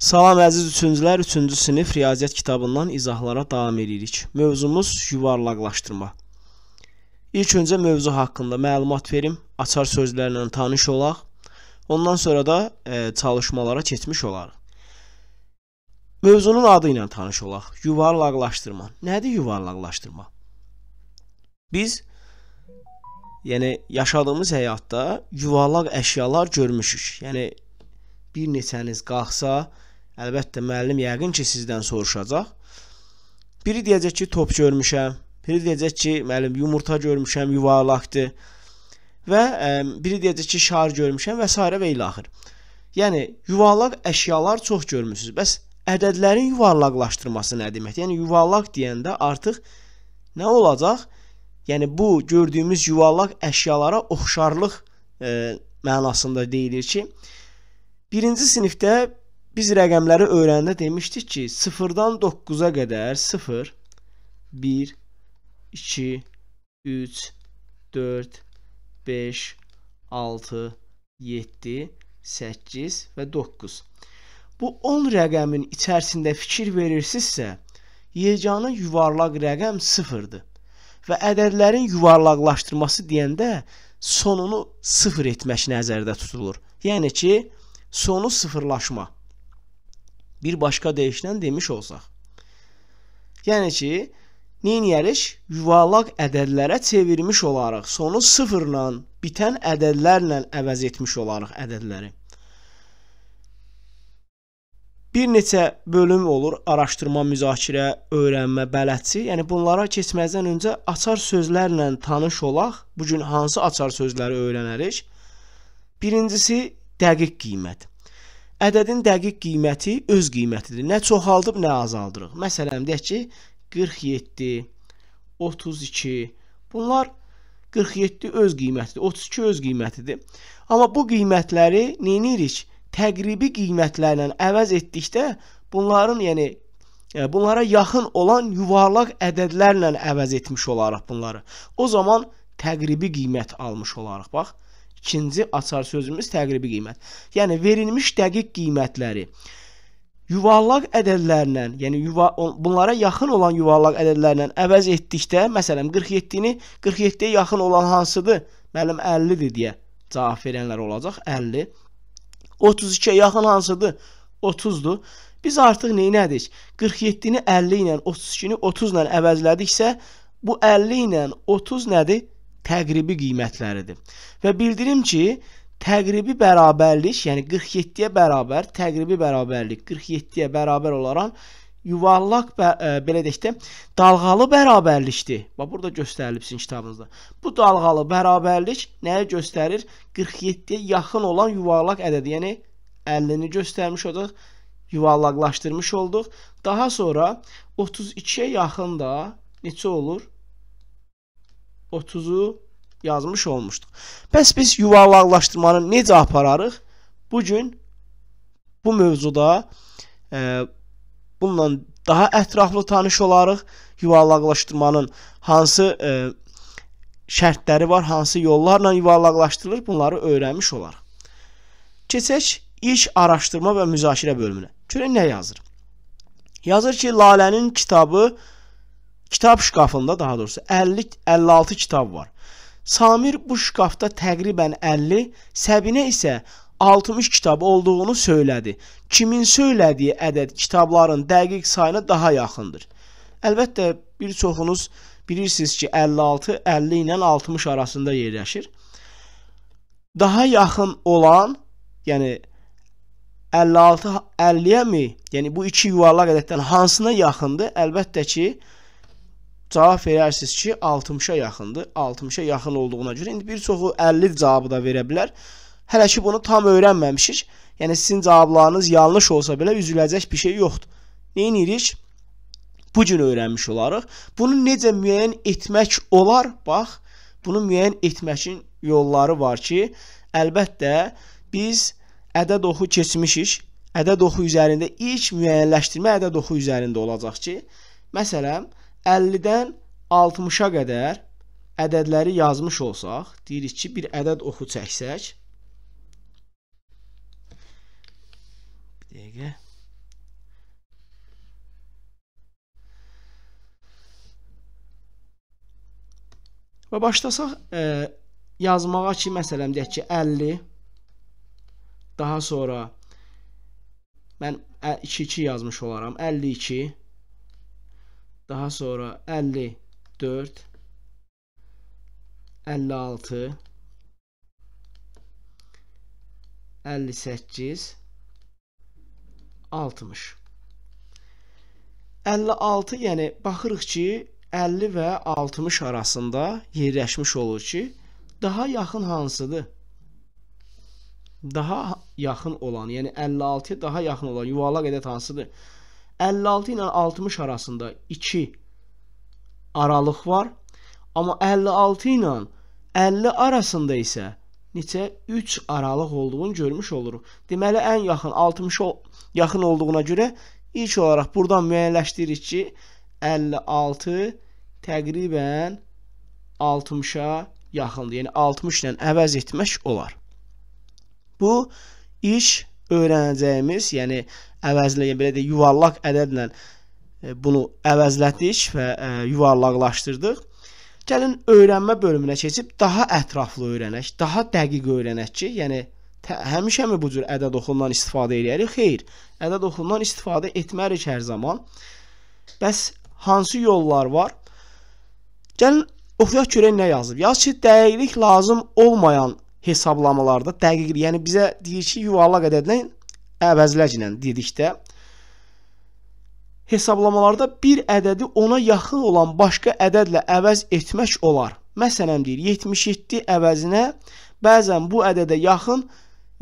Salam əziz üçüncülər, üçüncü sinif riyaziyyat kitabından izahlara davam edirik. Mövzumuz yuvarlaqlaşdırma. İlk öncə mövzu haqqında məlumat verim, açar sözlərlə tanış olaq. Ondan sonra da e, çalışmalara keçmiş olarıq. Mövzunun adı ilə tanış olaq. Yuvarlaqlaşdırma. Nədir yuvarlaqlaşdırma? Biz yəni yaşadığımız həyatda yuvarlaq əşyalar görmüşük. Yəni bir neçəniz qalxsa, Əlbəttə müəllim yəqin ki, sizdən soruşacaq. Biri deyəcək ki, top görmüşəm. Biri deyəcək ki, müəllim yumurta görmüşəm, yuvarlaqdır. Və ə, e, biri deyəcək ki, şar görmüşəm və sairə və ilaxır. Yəni yuvarlaq əşyalar çox görmüsüz. Bəs ədədlərin yuvarlaqlaşdırması nə deməkdir? Yəni yuvarlaq deyəndə artıq nə olacaq? Yəni bu gördüyümüz yuvarlaq əşyalara oxşarlıq e, mənasında deyilir ki, birinci sinifdə Biz rəqəmləri öyrəndə demişdik ki, 0-dan 9-a qədər 0, 1, 2, 3, 4, 5, 6, 7, 8 və 9. Bu 10 rəqəmin içərisində fikir verirsinizsə, yeganə yuvarlaq rəqəm 0-dır. Və ədədlərin yuvarlaqlaşdırması deyəndə sonunu 0 etmək nəzərdə tutulur. Yəni ki, sonu sıfırlaşma bir başqa deyişlə demiş olsaq. Yəni ki, neyniyərik? Yuvarlaq ədədlərə çevirmiş olaraq, sonu sıfırla bitən ədədlərlə əvəz etmiş olaraq ədədləri. Bir neçə bölüm olur: araşdırma, müzakirə, öyrənmə, bələdçi. Yəni bunlara keçməzdən öncə açar sözlərlə tanış olaq. Bu gün hansı açar sözləri öyrənərik? Birincisi dəqiq qiymət ədədin dəqiq qiyməti öz qiymətidir. Nə çoxaldıb, nə azaldırıq. Məsələn, deyək ki, 47, 32. Bunlar 47 öz qiymətidir, 32 öz qiymətidir. Amma bu qiymətləri neynirik? Təqribi qiymətlərlə əvəz etdikdə bunların, yəni e, bunlara yaxın olan yuvarlaq ədədlərlə əvəz etmiş olarıq bunları. O zaman təqribi qiymət almış olarıq. Bax, İkinci açar sözümüz təqribi qiymət. Yəni verilmiş dəqiq qiymətləri yuvarlaq ədədlərlə, yəni yuva, bunlara yaxın olan yuvarlaq ədədlərlə əvəz etdikdə, məsələn 47-ni 47-yə yaxın olan hansıdır? Müəllim 50-dir deyə cavab verənlər olacaq. 50. 32-yə yaxın hansıdır? 30-dur. Biz artıq nə edirik? 47-ni 50 ilə, 32-ni 30 ilə əvəzlədiksə, bu 50 ilə 30 nədir? təqribi qiymətləridir. Və bildirim ki, təqribi bərabərlik, yəni 47-yə bərabər, təqribi bərabərlik 47-yə bərabər olaran yuvarlaq bə, ə, e, belə deyək də dalğalı bərabərlikdir. Bax burada göstərilib sizin kitabınızda. Bu dalğalı bərabərlik nəyi göstərir? 47-yə yaxın olan yuvarlaq ədədi, yəni 50-ni göstərmiş olduq, yuvarlaqlaşdırmış olduq. Daha sonra 32-yə yaxın da neçə olur? 30-u yazmış olmuşduq. Bəs biz yuvarlaqlaşdırmanı necə apararıq? Bu gün bu mövzuda e, bununla daha ətraflı tanış olarıq. Yuvarlaqlaşdırmanın hansı e, şərtləri var, hansı yollarla yuvarlaqlaşdırılır, bunları öyrənmiş olarıq. Keçək iş araşdırma və müzakirə bölümünə. Görək nə yazır? Yazır ki, Lalənin kitabı Kitab şkafında daha doğrusu 50 56 kitab var. Samir bu şkafda təqribən 50, Səbinə isə 60 kitab olduğunu söylədi. Kimin söylədiyi ədəd kitabların dəqiq sayına daha yaxındır. Əlbəttə bir çoxunuz bilirsiniz ki, 56 50 ilə 60 arasında yerləşir. Daha yaxın olan, yəni 56 50-yə mi? Yəni bu iki yuvarlaq ədəddən hansına yaxındır? Əlbəttə ki, cavab verərsiniz ki, 60-a yaxındır. 60-a yaxın olduğuna görə indi bir çoxu 50 cavabı da verə bilər. Hələ ki bunu tam öyrənməmişik. Yəni sizin cavablarınız yanlış olsa belə üzüləcək bir şey yoxdur. Nə edirik? Bu gün öyrənmiş olarıq. Bunu necə müəyyən etmək olar? Bax, bunu müəyyən etməyin yolları var ki, əlbəttə biz ədəd oxu keçmişik. Ədəd oxu üzərində ilk müəyyənləşdirmə ədəd oxu üzərində olacaq ki, məsələn, 50-dən 60-a qədər ədədləri yazmış olsaq, deyirik ki, bir ədəd oxu çəksək, bir dəqiqə, Və başlasaq e, yazmağa ki, məsələn, deyək ki, 50 daha sonra mən 2-2 yazmış olaram. 52 Daha sonra 54 56 58 60 56 yəni baxırıq ki 50 və 60 arasında yerləşmiş olur ki daha yaxın hansıdır? Daha yaxın olan, yəni 56-ya daha yaxın olan yuvarlaq ədəd hansıdır? 56 ilə 60 arasında 2 aralıq var. Amma 56 ilə 50 arasında isə neçə 3 aralıq olduğunu görmüş oluruq. Deməli ən yaxın 60-a yaxın olduğuna görə ilk olaraq burdan müəyyənləşdiririk ki, 56 təqribən 60-a yaxındır. Yəni 60 ilə əvəz etmək olar. Bu iş öyrənəcəyimiz, yəni əvəzlə, yəni belə də yuvarlaq ədədlə e, bunu əvəzlədik və e, yuvarlaqlaşdırdıq. Gəlin öyrənmə bölümünə keçib daha ətraflı öyrənək, daha dəqiq öyrənək ki, yəni həmişəmi bu cür ədəd oxundan istifadə edirik? Xeyr, ədəd oxundan istifadə etmərik hər zaman. Bəs hansı yollar var? Gəlin oxuyaq görək nə yazıb. Yaz ki, dəqiqlik lazım olmayan hesablamalarda dəqiq, yəni bizə deyir ki, yuvarlaq ədədlə əvəzləclə dedikdə hesablamalarda bir ədədi ona yaxın olan başqa ədədlə əvəz etmək olar. Məsələn deyir 77 əvəzinə bəzən bu ədədə yaxın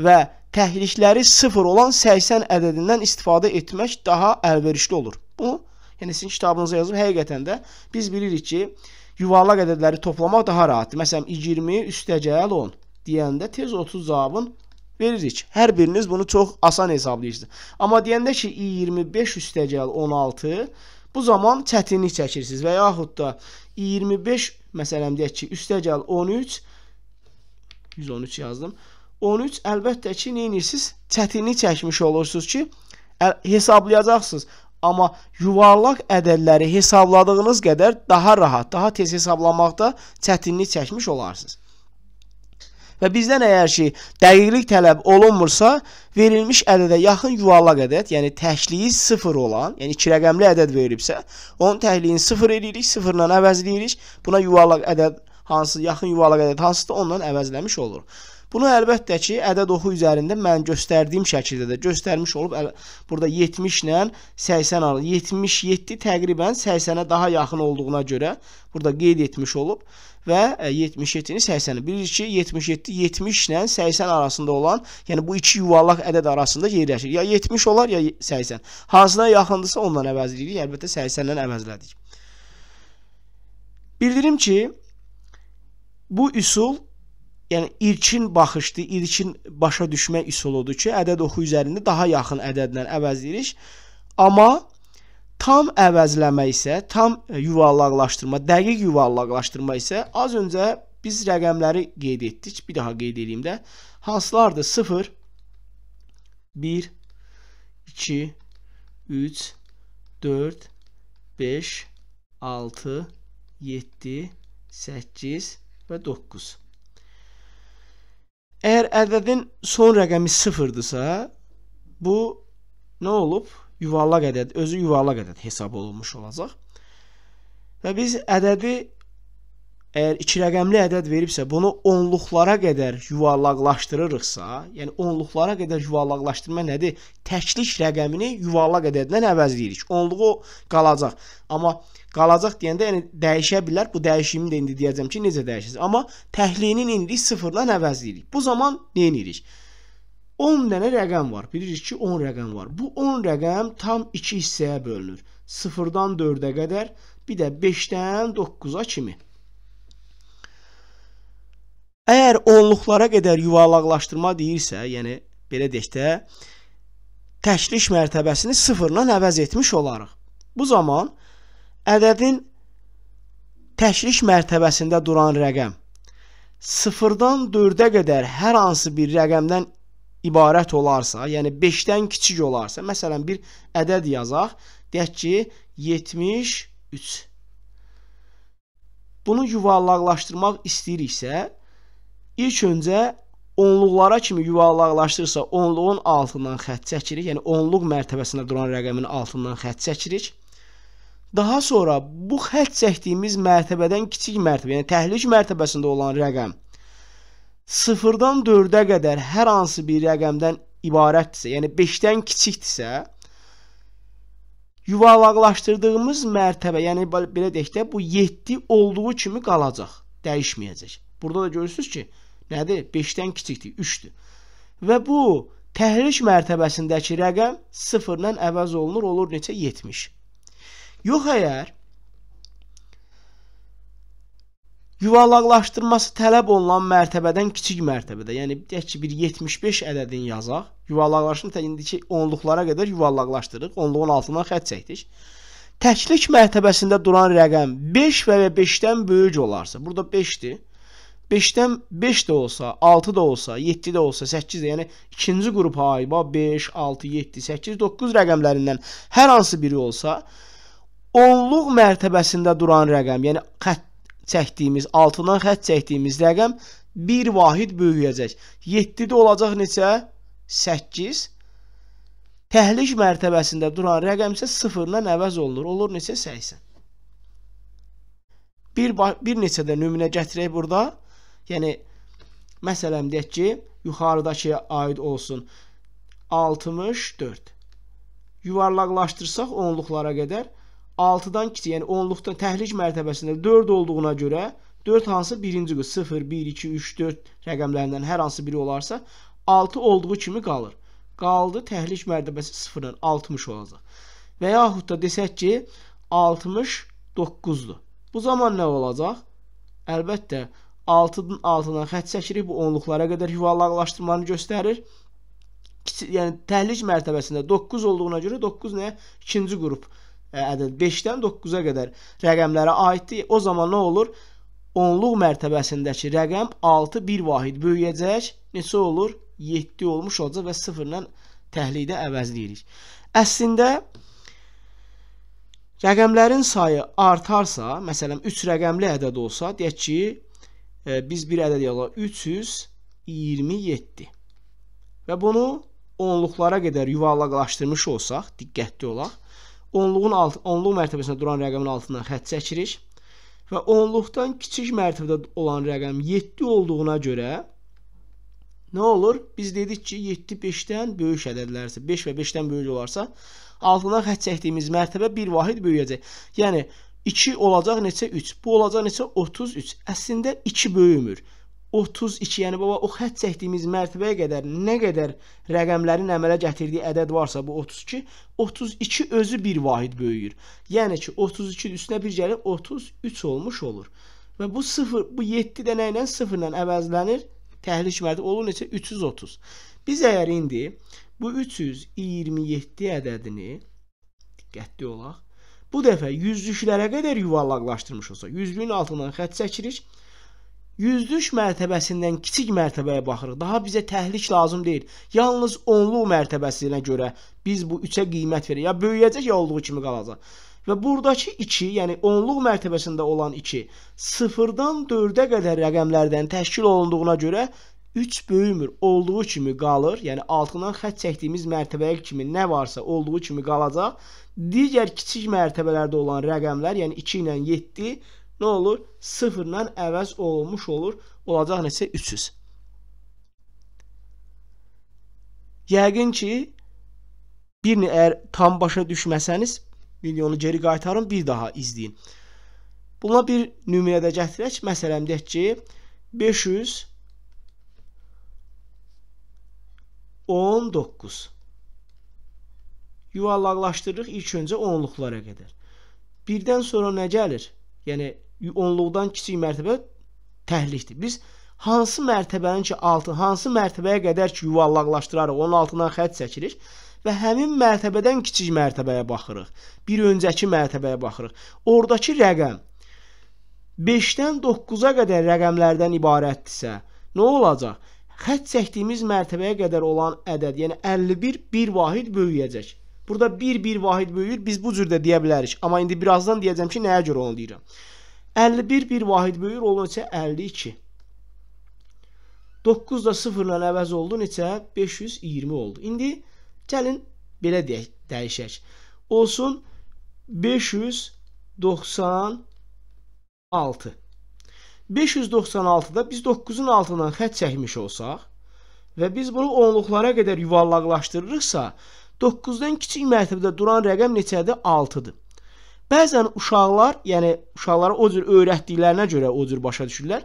və təhrikləri 0 olan 80 ədədindən istifadə etmək daha əlverişli olur. Bu, yəni sizin kitabınıza yazıb həqiqətən də biz bilirik ki, yuvarlaq ədədləri toplamaq daha rahatdır. Məsələn 20 üstəgəl 10 deyəndə tez 30 cavabın veririk. Hər biriniz bunu çox asan hesablayırsınız. Amma deyəndə ki, i25 üstəgəl 16, bu zaman çətinlik çəkirsiniz və yaxud da i25 məsələn deyək ki, üstəgəl 13 113 yazdım. 13 əlbəttə ki, nə edirsiniz? Çətinlik çəkmiş olursunuz ki, hesablayacaqsınız. Amma yuvarlaq ədədləri hesabladığınız qədər daha rahat, daha tez hesablamaqda çətinlik çəkmiş olarsınız. Və bizdən əgər ki, dəqiqlik tələb olunmursa, verilmiş ədədə yaxın yuvarlaq ədəd, yəni təkliyi 0 olan, yəni 2 rəqəmli ədəd verilibsə, onun təkliyini 0 edirik, 0 ilə əvəzləyirik. Buna yuvarlaq ədəd hansı yaxın yuvarlaq ədəd hansıdır, ondan əvəzləmiş olur. Bunu əlbəttə ki, ədəd oxu üzərində mən göstərdiyim şəkildə də göstərmiş olub burada 70 ilə 80 arası 77 təqribən 80-ə daha yaxın olduğuna görə burada qeyd etmiş olub və 77-ni e, 80-i bilirik ki, 77 70 ilə 80 arasında olan, yəni bu iki yuvarlaq ədəd arasında yerləşir. Ya 70 olar ya 80. Hansına yaxındırsa ondan əvəzləyirik. Əlbəttə 80-dən əvəzlədik. Bildirim ki, bu üsul yəni ilkin baxışdır, ilkin başa düşmə üsuludur ki, ədəd oxu üzərində daha yaxın ədədlə əvəzləyirik. Amma tam əvəzləmə isə, tam yuvarlaqlaşdırma, dəqiq yuvarlaqlaşdırma isə az öncə biz rəqəmləri qeyd etdik. Bir daha qeyd edeyim də. Hansılardır? 0 1 2 3 4 5 6 7 8 və 9. Əgər ədədin son rəqəmi 0-dırsa, bu nə olub? Yuvarlaq ədəd, özü yuvarlaq ədəd hesab olunmuş olacaq. Və biz ədədi əgər 2 rəqəmli ədəd veribsə, bunu onluqlara qədər yuvarlaqlaşdırırıqsa, yəni onluqlara qədər yuvarlaqlaşdırma nədir? Təklik rəqəmini yuvarlaq ədədindən əvəzləyirik. Onluğu qalacaq. Amma qalacaq deyəndə yəni dəyişə bilər. Bu dəyişimi də indi deyəcəm ki, necə dəyişəcək. Amma təhliyinin indi sıfırdan əvəzləyirik. Bu zaman nə edirik? 10 dənə rəqəm var. Bilirik ki, 10 rəqəm var. Bu 10 rəqəm tam 2 hissəyə bölünür. 0-dan 4-ə qədər, bir də 5-dən 9-a kimi. Əgər onluqlara qədər yuvarlaqlaşdırma deyirsə, yəni belə deyək də, təkliş mərtəbəsini 0-dan əvəz etmiş olarıq. Bu zaman 0 ədədin təşriş mərtəbəsində duran rəqəm sıfırdan 4-ə qədər hər hansı bir rəqəmdən ibarət olarsa, yəni 5-dən kiçik olarsa, məsələn bir ədəd yazaq, deyək ki 73. Bunu yuvarlaqlaşdırmaq istəyiriksə, ilk öncə onluqlara kimi yuvarlaqlaşdırsa, onluğun altından xətt çəkirik, yəni onluq mərtəbəsində duran rəqəmin altından xətt çəkirik. Daha sonra bu xətt çəkdiyimiz mərtəbədən kiçik mərtəbə, yəni təhlik mərtəbəsində olan rəqəm 0-dan 4-ə qədər hər hansı bir rəqəmdən ibarətdirsə, yəni 5-dən kiçikdirsə, yuvarlaqlaşdırdığımız mərtəbə, yəni belə deyək də, bu 7 olduğu kimi qalacaq, dəyişməyəcək. Burada da görürsüz ki, nədir? 5-dən kiçikdir, 3-dür. Və bu təhrik mərtəbəsindəki rəqəm 0-dan əvəz olunur, olur neçə? 70. Yox əgər yuvarlaqlaşdırması tələb olunan mərtəbədən kiçik mərtəbədə, yəni deyək ki, bir 75 ədədini yazaq, yuvarlaqlaşdırma indiki onluqlara qədər yuvarlaqlaşdırırıq, onluğun altından xətt çəkdik. Təklik mərtəbəsində duran rəqəm 5 və ya 5-dən böyük olarsa, burada 5-dir. 5-dən 5 də olsa, 6 da olsa, 7 də olsa, 8 də, yəni ikinci qrupa aid 5, 6, 7, 8, 9 rəqəmlərindən hər hansı biri olsa, onluq mərtəbəsində duran rəqəm, yəni xətt çəkdiyimiz, altından xətt çəkdiyimiz rəqəm bir vahid böyüyəcək. 7-də olacaq neçə? 8. Təhlik mərtəbəsində duran rəqəm isə 0-dan əvəz olunur. Olur neçə? 80. Bir, bir neçə də nümunə gətirək burada. Yəni, məsələn deyək ki, yuxarıdakıya aid olsun. 64. Yuvarlaqlaşdırsaq onluqlara qədər 64. 6-dan kiçik, yəni onluqdan təhric mərtəbəsində 4 olduğuna görə 4 hansı birinci qız 0, 1, 2, 3, 4 rəqəmlərindən hər hansı biri olarsa 6 olduğu kimi qalır. Qaldı təhric mərtəbəsi 0-dan 60 olacaq. Və yaxud da desək ki 69-dur. Bu zaman nə olacaq? Əlbəttə 6-dan altından xətt çəkirik. Bu onluqlara qədər yuvarlaqlaşdırmanı göstərir yəni təhlil mərtəbəsində 9 olduğuna görə 9 nəyə? İkinci qrup ədəd 5-dən 9-a qədər rəqəmlərə aiddir. O zaman nə olur? Onluq mərtəbəsindəki rəqəm 6 bir vahid böyüyəcək. Neçə olur? 7 olmuş olacaq və 0-la təhlikdə əvəzləyirik. Əslində rəqəmlərin sayı artarsa, məsələn 3 rəqəmli ədəd olsa, deyək ki, biz bir ədəd yazaq 327. Və bunu onluqlara qədər yuvarlaqlaşdırmış olsaq, diqqətli olaq onluğun alt, onluq mərtəbəsində duran rəqəmin altından xətt çəkirik və onluqdan kiçik mərtəbədə olan rəqəm 7 olduğuna görə nə olur? Biz dedik ki, 7 5-dən böyük ədədlərsə, 5 və 5-dən böyük olarsa, altından xətt çəkdiyimiz mərtəbə bir vahid böyüyəcək. Yəni 2 olacaq neçə 3, bu olacaq neçə 33. Əslində 2 böyümür. 32, yəni baba o xətt çəkdiyimiz mərtəbəyə qədər nə qədər rəqəmlərin əmələ gətirdiyi ədəd varsa bu 32, 32 özü bir vahid böyüyür. Yəni ki 32-nin üstünə bir gəlib 33 olmuş olur. Və bu 0, bu 7 də nə ilə 0 ilə əvəzlənir? Təhlil mərtəbə olur neçə? 330. Biz əgər indi bu 327 ədədini diqqətli olaq. Bu dəfə yüzlüklərə qədər yuvarlaqlaşdırmış olsa, yüzlüyün altından xətt çəkirik yüzlük mərtəbəsindən kiçik mərtəbəyə baxırıq. Daha bizə təhlik lazım deyil. Yalnız onluq mərtəbəsinə görə biz bu üçə qiymət veririk. Ya böyüyəcək ya olduğu kimi qalacaq. Və buradakı 2, yəni onluq mərtəbəsində olan 2, 0-dan 4-ə qədər rəqəmlərdən təşkil olunduğuna görə 3 böyümür, olduğu kimi qalır. Yəni altından xətt çəkdiyimiz mərtəbəyə kimi nə varsa olduğu kimi qalacaq. Digər kiçik mərtəbələrdə olan rəqəmlər, yəni 2 ilə 7 nə olur? Sıfırla əvəz olunmuş olur. Olacaq neçə? 300. Yəqin ki, birini əgər tam başa düşməsəniz, videonu geri qaytarın, bir daha izləyin. Buna bir nümunə də gətirək. Məsələn, deyək ki, 500 19 Yuvarlaqlaşdırırıq ilk öncə onluqlara qədər. Birdən sonra nə gəlir? yəni onluqdan kiçik mərtəbə təhlikdir. Biz hansı mərtəbənin ki altı, hansı mərtəbəyə qədər ki yuvarlaqlaşdırarıq, onun altından xətt çəkirik və həmin mərtəbədən kiçik mərtəbəyə baxırıq. Bir öncəki mərtəbəyə baxırıq. Oradakı rəqəm 5-dən 9-a qədər rəqəmlərdən ibarətdirsə, nə olacaq? Xətt çəkdiyimiz mərtəbəyə qədər olan ədəd, yəni 51 bir vahid böyüyəcək. Burada bir bir vahid böyüyür. Biz bu cür də deyə bilərik. Amma indi birazdan deyəcəm ki, nəyə görə onu deyirəm. 51 bir vahid böyüyür, olur neçə? 52. 9 da 0 ilə əvəz oldu neçə? 520 oldu. İndi gəlin belə deyək, dəyişək. Olsun 596. 596-da biz 9-un altından xətt çəkmiş olsaq və biz bunu onluqlara qədər yuvarlaqlaşdırırıqsa, 9-dan kiçik mərtəbədə duran rəqəm neçədir? 6-dır. Bəzən uşaqlar, yəni uşaqlara o cür öyrətdiklərinə görə o cür başa düşürlər.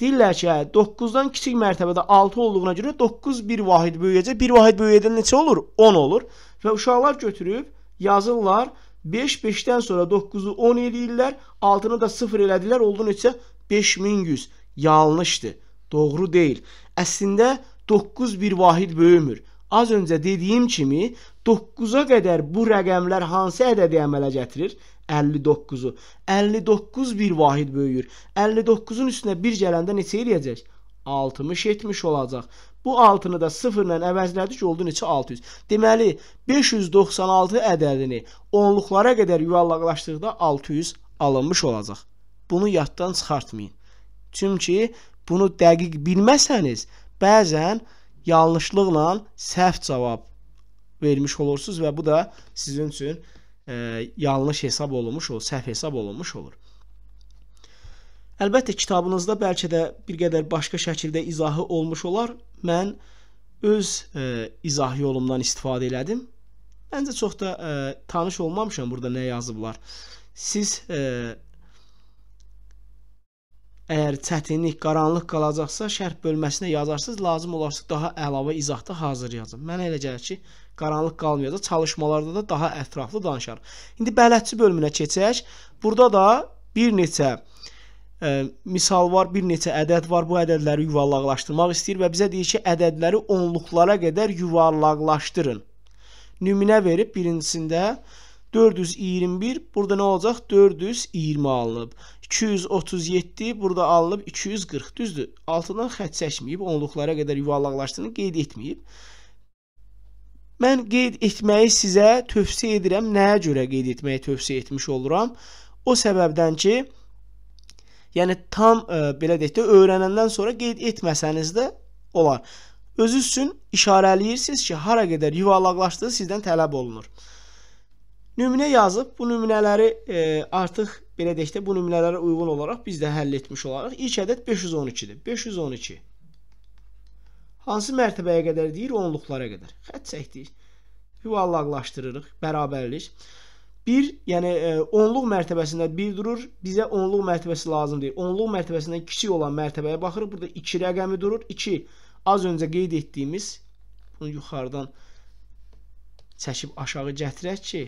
Deyirlər ki, hə, 9-dan kiçik mərtəbədə 6 olduğuna görə 9 bir vahid böyüyəcək. Bir vahid böyüyəndən neçə olur? 10 olur. Və uşaqlar götürüb yazırlar 5 5-dən sonra 9-u 10 eləyirlər, 6-nı da 0 elədilər, oldu neçə? 5100. Yanlışdır. Doğru deyil. Əslində 9 bir vahid böyümür. Az öncə dediyim kimi 9-a qədər bu rəqəmlər hansı ədədi əmələ gətirir? 59-u. 59 bir vahid böyüyür. 59-un üstünə 1 gələndə neçə eləyəcək? 60-70 olacaq. Bu 6-nı da 0 ilə əvəzlədik, oldu neçə 600. Deməli, 596 ədədini onluqlara qədər yuvarlaqlaşdırdıqda 600 alınmış olacaq. Bunu yaddan çıxartmayın. Çünki bunu dəqiq bilməsəniz, bəzən yanlışlıqla səhv cavab vermiş olursunuz və bu da sizin üçün e, yanlış hesab olunmuş olur, səhv hesab olunmuş olur. Əlbəttə kitabınızda bəlkə də bir qədər başqa şəkildə izahı olmuş olar. Mən öz e, izah yolumdan istifadə elədim. Məncə çox da e, tanış olmamışam burada nə yazıblar. Siz e, Əgər çətinlik, qaranlıq qalacaqsa, şərh bölməsinə yazarsınız, lazım olarsa daha əlavə izahda hazır yazın. Mənə elə gəlir ki, qaranlıq qalmayacaq. Çalışmalarda da daha ətraflı danışar. İndi bələdçi bölümünə keçək. Burada da bir neçə ə, e, misal var, bir neçə ədəd var. Bu ədədləri yuvarlaqlaşdırmaq istəyir və bizə deyir ki, ədədləri onluqlara qədər yuvarlaqlaşdırın. Nümunə verib birincisində 421 burada nə olacaq? 420 alınıb. 237 burada alınıb 240 düzdür. Altından xətt çəkməyib, onluqlara qədər yuvarlaqlaşdığını qeyd etməyib. Mən qeyd etməyi sizə tövsiyə edirəm. Nəyə görə qeyd etməyi tövsiyə etmiş oluram? O səbəbdən ki, yəni tam ə, e, belə deyək də öyrənəndən sonra qeyd etməsəniz də olar. Özünüz üçün işarələyirsiniz ki, hara qədər yuvarlaqlaşdığı sizdən tələb olunur. Nümunə yazıb bu nümunələri e, artıq belə deyək də bu nümunələrə uyğun olaraq biz də həll etmiş olaraq ilk ədəd 512-dir. 512. Hansı mərtəbəyə qədər deyir? Onluqlara qədər. Xətt çəkdik. Yuvarlaqlaşdırırıq. Bərabərlik. 1, yəni e, onluq mərtəbəsində 1 durur. Bizə onluq mərtəbəsi lazım deyil. Onluq mərtəbəsindən kiçik olan mərtəbəyə baxırıq. Burada 2 rəqəmi durur. 2 az öncə qeyd etdiyimiz bunu yuxarıdan çəkib aşağı gətirək ki,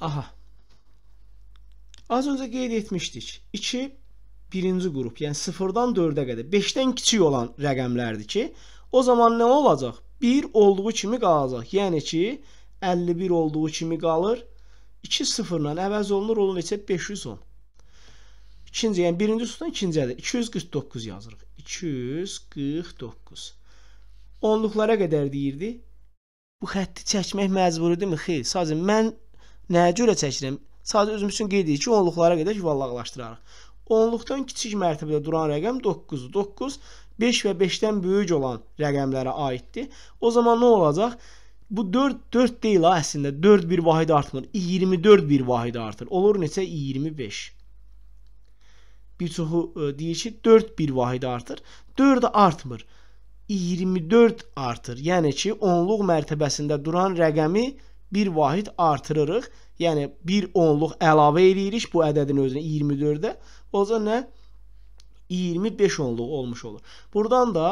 Aha. Az öncə qeyd etmişdik. 2 birinci qrup, yəni 0-dan 4-ə qədər 5-dən kiçik olan rəqəmlərdir ki, o zaman nə olacaq? 1 olduğu kimi qalacaq. Yəni ki, 51 olduğu kimi qalır. 2 sıfırla əvəz olunur, onun neçə 510. İkinci, yəni birinci sütundan ikinci ədəd 249 yazırıq. 249. Onluqlara qədər deyirdi. Bu xətti çəkmək məcburidirmi? Xeyr, sadəcə mən Nəyə görə çəkirəm? Sadəcə özümüz üçün qeyd edirik ki, onluqlara qədər yuvarlaqlaşdırarıq. Onluqdan kiçik mərtəbədə duran rəqəm 9-dur. 9 5 və 5-dən böyük olan rəqəmlərə aiddir. O zaman nə olacaq? Bu 4 4 deyil ha əslində. 4 bir vahid artmır. 24 bir vahid artır. Olur neçə? 25. Bir çoxu e, deyir ki, 4 bir vahid artır. 4 artmır. 24 artır. Yəni ki, onluq mərtəbəsində duran rəqəmi bir vahid artırırıq. Yəni bir onluq əlavə eləyirik bu ədədin özünə 24-də. Olca nə? 25 onluq olmuş olur. Burdan da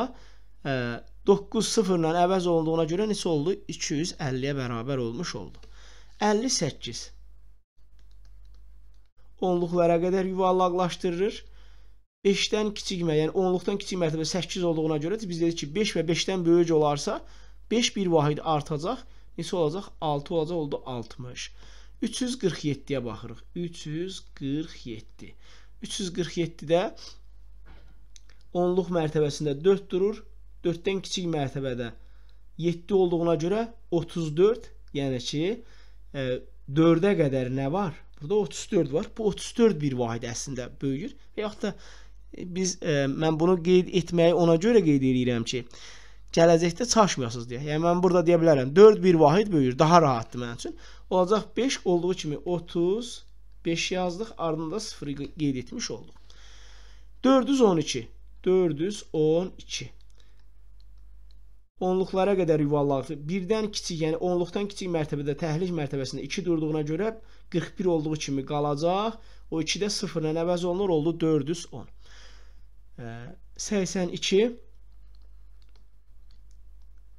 ə, e, 9 sıfırla əvəz olunduğuna görə neçə oldu? 250-yə bərabər olmuş oldu. 58 onluqlara qədər yuvarlaqlaşdırırıq. 5-dən kiçikmə, yəni onluqdan kiçik mərtəbə 8 olduğuna görə biz dedik ki, 5 və 5-dən böyük olarsa 5 bir vahid artacaq neçə olacaq? 6 olacaq, oldu 60. 347-yə baxırıq. 347. 347-də onluq mərtəbəsində 4 durur. 4-dən kiçik mərtəbədə 7 olduğuna görə 34, yəni ki, 4-ə e, qədər nə var? Burada 34 var. Bu 34 bir vahid əslində böyüyür və yaxud da biz ə, e, mən bunu qeyd etməyi ona görə qeyd edirəm ki, gələcəkdə çaşmayasınız deyə. Yəni mən burada deyə bilərəm 4 bir vahid böyüyür, daha rahatdır mənim üçün. Olacaq 5 olduğu kimi 35 yazdıq, ardında 0 qeyd etmiş olduq. 412, 412. Onluqlara qədər yuvarlaqdır. Birdən kiçik, yəni onluqdan kiçik mərtəbədə təhlik mərtəbəsində 2 durduğuna görə 41 olduğu kimi qalacaq. O 2 də 0-la əvəz olunur, oldu 410. 82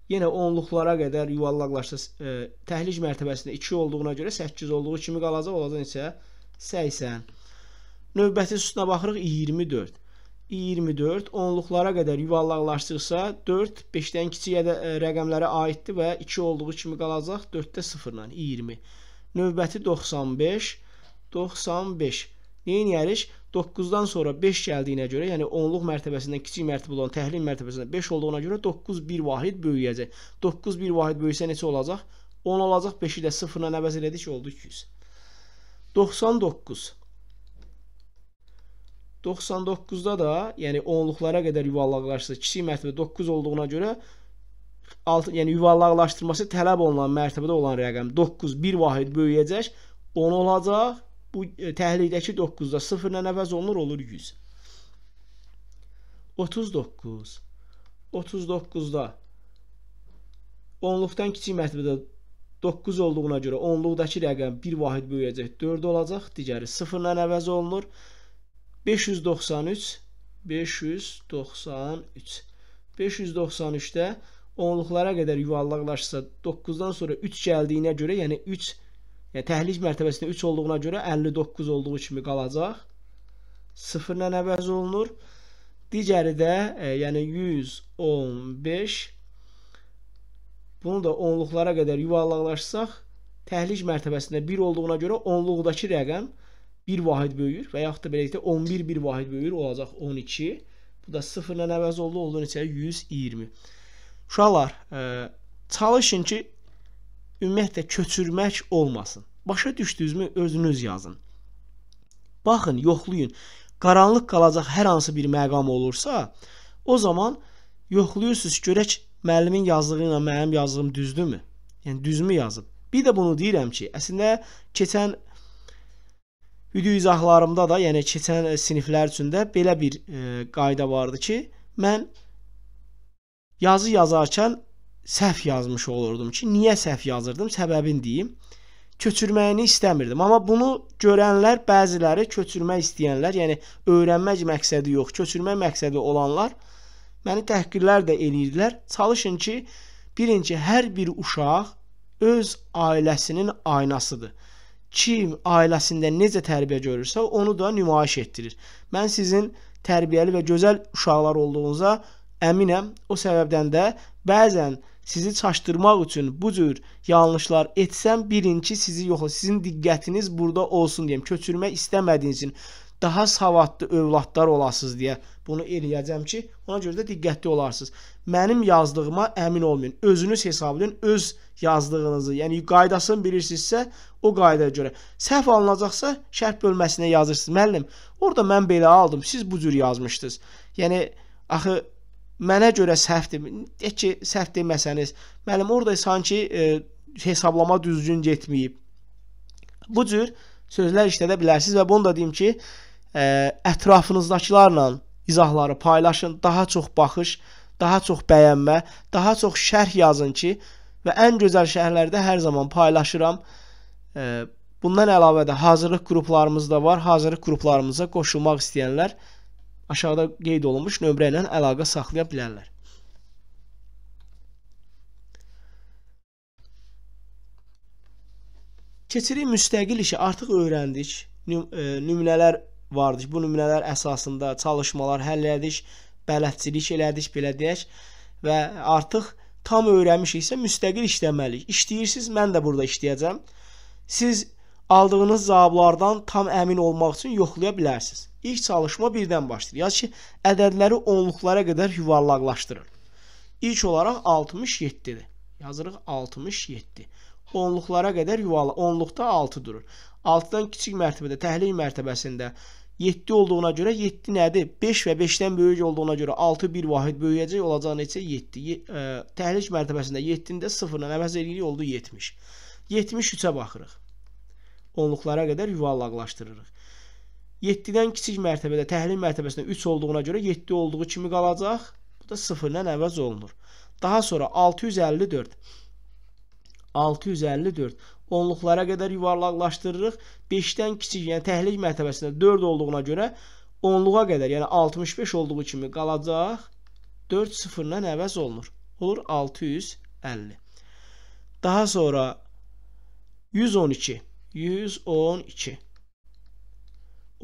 yenə onluqlara qədər yuvarlaqlaşdı. E, təhlic mərtəbəsində 2 olduğuna görə 8 olduğu kimi qalacaq, olacaq isə 80. Növbəti sütuna baxırıq 24. 24 onluqlara qədər yuvarlaqlaşdıqsa 4 5-dən kiçik rəqəmlərə aiddir və 2 olduğu kimi qalacaq 4-də 0-la 20. Növbəti 95 95. Neyniyərik? 9-dan sonra 5 gəldiyinə görə, yəni onluq mərtəbəsindən kiçik mərtəbə olan təhlil mərtəbəsindən 5 olduğuna görə 9 bir vahid böyüyəcək. 9 bir vahid böyüsə necə olacaq? 10 olacaq, 5-i də 0-dan əvəz elədik, oldu 200. 99 99-da da, yəni onluqlara qədər yuvarlaqlaşsa, kiçik mərtəbə 9 olduğuna görə alt, yəni yuvarlaqlaşdırması tələb olunan mərtəbədə olan rəqəm 9 bir vahid böyüyəcək, 10 olacaq, bu təhlilədəki 9-da 0-la əvəz olunur, olur 100. 39. 39-da onluqdan kiçik mərtəbədə 9 olduğuna görə onluqdakı rəqəm bir vahid böyüyəcək, 4 olacaq, digəri 0-la əvəz olunur. 593 593 593-də onluqlara qədər yuvarlaqlaşsa 9-dan sonra 3 gəldiyinə görə, yəni 3 yəni, təhlic mərtəbəsində 3 olduğuna görə 59 olduğu kimi qalacaq. 0-dan əvəz olunur. Digəri də e, yəni 115 bunu da onluqlara qədər yuvarlaqlaşsaq təhlic mərtəbəsində 1 olduğuna görə onluqdakı rəqəm 1 vahid böyüyür və yaxud da beləliklə 11 1 vahid böyüyür olacaq 12. Bu da 0-dan əvəz oldu, olduğunu isə 120. Uşaqlar, e, çalışın ki ümumiyyətlə köçürmək olmasın. Başa düşdünüzmü? Özünüz yazın. Baxın, yoxlayın. Qaranlıq qalacaq hər hansı bir məqam olursa, o zaman yoxluyursunuz görək müəllimin yazdığı ilə mənim yazdığım düzdürmü? Yəni düzmü yazıb? Bir də bunu deyirəm ki, əslində keçən hüdü izahlarımda da, yəni keçən e, siniflər üçün də belə bir e, qayda vardı ki, mən yazı yazarkən səhv yazmış olurdum ki, niyə səhv yazırdım, səbəbini deyim. Köçürməyini istəmirdim, amma bunu görənlər, bəziləri köçürmək istəyənlər, yəni öyrənmək məqsədi yox, köçürmək məqsədi olanlar məni təhqirlər də eləyirdilər. Çalışın ki, birinci hər bir uşaq öz ailəsinin aynasıdır. Kim ailəsində necə tərbiyə görürsə, onu da nümayiş etdirir. Mən sizin tərbiyəli və gözəl uşaqlar olduğunuza Əminəm, o səbəbdən də bəzən sizi çaşdırmaq üçün bu cür yanlışlar etsəm, birinci sizi yox, sizin diqqətiniz burada olsun deyim, köçürmək istəmədiyiniz üçün daha savadlı övladlar olasınız deyə bunu eləyəcəm ki, ona görə də diqqətli olarsınız. Mənim yazdığıma əmin olmayın. Özünüz hesablayın, öz yazdığınızı. Yəni qaydasını bilirsinizsə, o qaydaya görə. Səhv alınacaqsa, şərh bölməsinə yazırsınız. Müəllim, orada mən belə aldım, siz bu cür yazmışdınız. Yəni axı mənə görə səhvdir. Deyək ki, səhv deməsəniz, müəllim orada sanki e, hesablama düzgün getməyib. Bu cür sözlər işlədə bilərsiniz və bunu da deyim ki, e, ətrafınızdakılarla izahları paylaşın, daha çox baxış, daha çox bəyənmə, daha çox şərh yazın ki, və ən gözəl şəhərlərdə hər zaman paylaşıram. E, bundan əlavə də hazırlıq qruplarımız da var. Hazırlıq qruplarımıza qoşulmaq istəyənlər aşağıda qeyd olunmuş nömrə ilə əlaqə saxlaya bilərlər. Keçirik müstəqil işi. Artıq öyrəndik. E, nümunələr vardır. Bu nümunələr əsasında çalışmalar həllədik, bələdçilik elədik, belə deyək. Və artıq tam öyrənmişiksə müstəqil işləməliyik. İşləyirsiniz, mən də burada işləyəcəm. Siz aldığınız cavablardan tam əmin olmaq üçün yoxlaya bilərsiniz. İlk çalışma birdən başlayır. Yaz ki, ədədləri onluqlara qədər yuvarlaqlaşdırın. İlk olaraq 67-dir. Yazırıq 67. Onluqlara qədər yuvarlaq. Onluqda 6 durur. 6-dan kiçik mərtəbədə, təhlil mərtəbəsində 7 olduğuna görə 7 nədir? 5 və 5-dən böyük olduğuna görə 6 bir vahid böyüyəcək, olacaq neçə? 7. E, təhlil mərtəbəsində 7-ni də 0-la əvəz edirik, oldu 70. 73-ə baxırıq. Onluqlara qədər yuvarlaqlaşdırırıq. 7-dən kiçik mərtəbədə təhlil mərtəbəsində 3 olduğuna görə 7 olduğu kimi qalacaq. Bu da 0-dən əvəz olunur. Daha sonra 654 654 onluqlara qədər yuvarlaqlaşdırırıq. 5-dən kiçik, yəni təhlil mərtəbəsində 4 olduğuna görə onluğa qədər, yəni 65 olduğu kimi qalacaq. 4 sıfırla əvəz olunur. Olur 650. Daha sonra 112 112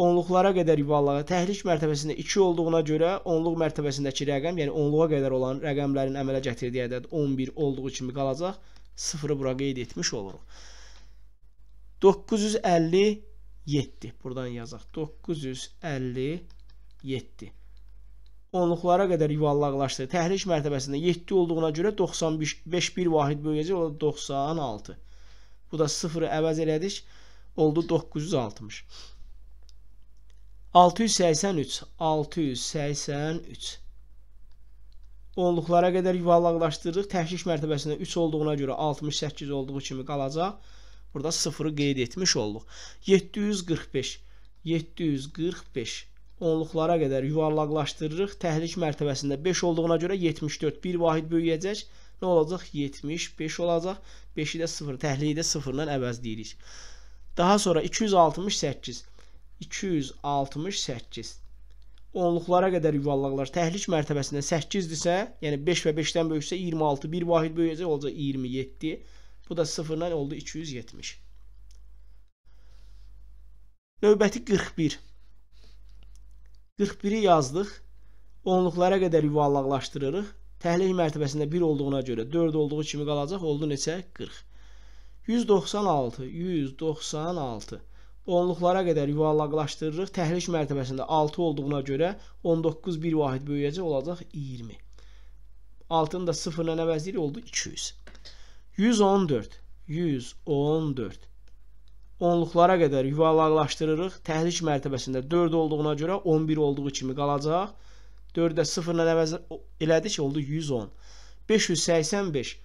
onluqlara qədər yuvarlağı təhrik mərtəbəsində 2 olduğuna görə onluq mərtəbəsindəki rəqəm, yəni onluğa qədər olan rəqəmlərin əmələ gətirdiyi ədəd 11 olduğu kimi qalacaq. 0-ı bura qeyd etmiş oluruq. 957. Buradan yazaq. 957. Onluqlara qədər yuvarlaqlaşdı. Təhrik mərtəbəsində 7 olduğuna görə 95 bir vahid böyüyəcək, o da 96. Bu da 0-ı əvəz elədik. Oldu 960. 683 683 Onluqlara qədər yuvarlaqlaşdırırıq. Təşkik mərtəbəsində 3 olduğuna görə 68 olduğu kimi qalacaq. Burada 0-ı qeyd etmiş olduq. 745 745 Onluqlara qədər yuvarlaqlaşdırırıq. Təhrik mərtəbəsində 5 olduğuna görə 74 bir vahid böyüyəcək. Nə olacaq? 75 olacaq. 5-i də 0, təhliyi də 0-dan əvəzləyirik. Daha sonra 268 268. Onluqlara qədər yuvarlaqlar təhrik mərtəbəsində 8-dirsə, yəni 5 və 5-dən böyüksə 26, bir vahid böyüyəcək olacaq 27. Bu da 0-dan oldu 270. Növbəti 41. 41-i yazdıq. Onluqlara qədər yuvarlaqlaşdırırıq. Təhlil mərtəbəsində 1 olduğuna görə 4 olduğu kimi qalacaq. Oldu neçə? 40. 196, 196 onluqlara qədər yuvarlaqlaşdırırıq. Təhriş mərtəbəsində 6 olduğuna görə 19 bir vahid böyüyəcək olacaq 20. 6-nı da 0-la əvəzləyir oldu 200. 114. 114. Onluqlara qədər yuvarlaqlaşdırırıq. Təhriş mərtəbəsində 4 olduğuna görə 11 olduğu kimi qalacaq. 4-də 0-la əvəz elədik oldu 110. 585.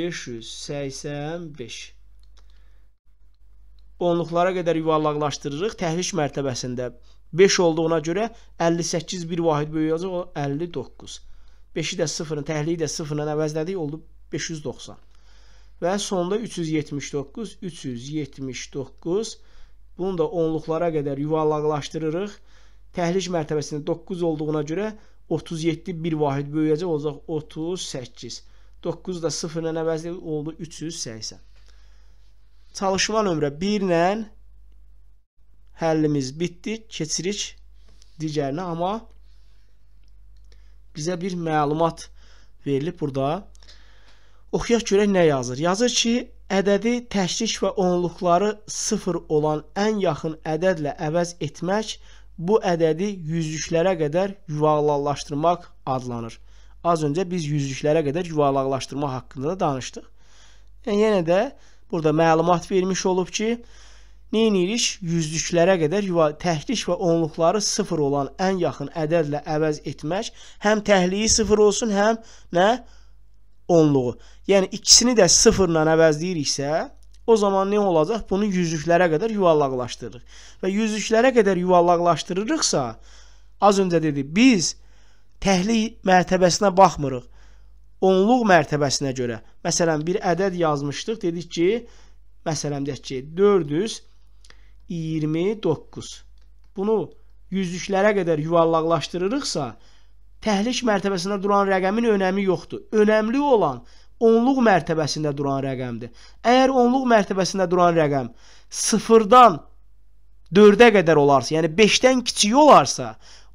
585 onluqlara qədər yuvarlaqlaşdırırıq. Təhriş mərtəbəsində 5 olduğuna görə 58 bir vahid böyüyəcək, o 59. 5-i də 0-ın, təhliyi də 0-dan əvəzlədik, oldu 590. Və sonda 379, 379. Bunu da onluqlara qədər yuvarlaqlaşdırırıq. Təhliş mərtəbəsində 9 olduğuna görə 37 bir vahid böyüyəcək, olacaq 38. 9 da 0-dan əvəzlədik, oldu 380. Çalışılan nömrə 1 ilə həllimiz bitdi. Keçirik digərinə, amma bizə bir məlumat verilib burada. Oxuyaq görək nə yazır. Yazır ki, ədədi təşrik və onluqları 0 olan ən yaxın ədədlə əvəz etmək bu ədədi yüzlüklərə qədər yuvarlaqlaşdırmaq adlanır. Az öncə biz yüzlüklərə qədər yuvarlaqlaşdırma haqqında da danışdıq. Yəni, yenə də Burada məlumat vermiş olub ki, neynirik? Yüzlüklərə qədər yuva təhrik və onluqları sıfır olan ən yaxın ədədlə əvəz etmək həm təhliyi sıfır olsun, həm nə? Onluğu. Yəni ikisini də sıfırla əvəzləyiriksə, o zaman nə olacaq? Bunu yüzlüklərə qədər yuvarlaqlaşdırırıq. Və yüzlüklərə qədər yuvarlaqlaşdırırıqsa, az öncə dedi, biz təhlil mərtəbəsinə baxmırıq onluq mərtəbəsinə görə, məsələn, bir ədəd yazmışdıq, dedik ki, məsələn, deyək ki, 429. Bunu yüzlüklərə qədər yuvarlaqlaşdırırıqsa, təhlik mərtəbəsində duran rəqəmin önəmi yoxdur. Önəmli olan onluq mərtəbəsində duran rəqəmdir. Əgər onluq mərtəbəsində duran rəqəm sıfırdan 4-ə qədər olarsa, yəni 5-dən kiçik olarsa,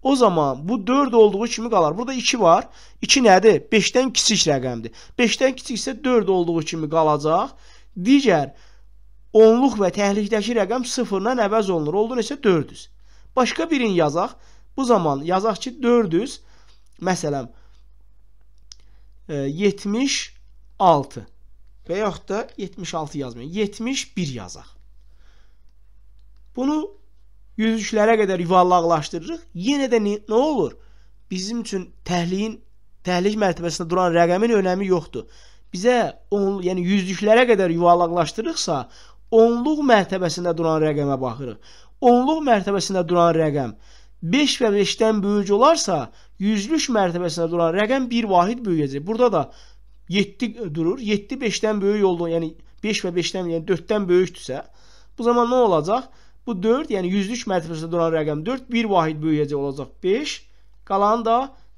O zaman bu 4 olduğu kimi qalar. Burada 2 var. 2 nədir? 5-dən kiçik rəqəmdir. 5-dən kiçiksə 4 olduğu kimi qalacaq. Digər onluq və təhlikdəki rəqəm 0-dan əvəz olunur. Oldu neçə? 400. Başqa birini yazaq. Bu zaman yazaq ki 400 məsələn 76 e, və yaxud da 76 yazmayın. 71 yazaq. Bunu yüzüklərə qədər yuvarlaqlaşdırırıq. Yenə də nə, nə olur? Bizim üçün təhliyin təhlik mərtəbəsində duran rəqəmin önəmi yoxdur. Bizə on, yəni yüzlüklərə qədər yuvarlaqlaşdırırıqsa, onluq mərtəbəsində duran rəqəmə baxırıq. Onluq mərtəbəsində duran rəqəm 5 və 5-dən böyük olarsa, yüzlük mərtəbəsində duran rəqəm bir vahid böyüyəcək. Burada da 7 durur. 7 5-dən böyük olduğu, yəni 5 və 5-dən, yəni 4-dən böyükdürsə, bu zaman nə olacaq? Bu 4, yəni yüzlük məclisdə duran rəqəm 4 bir vahid böyüyəcək olacaq 5. Qalan da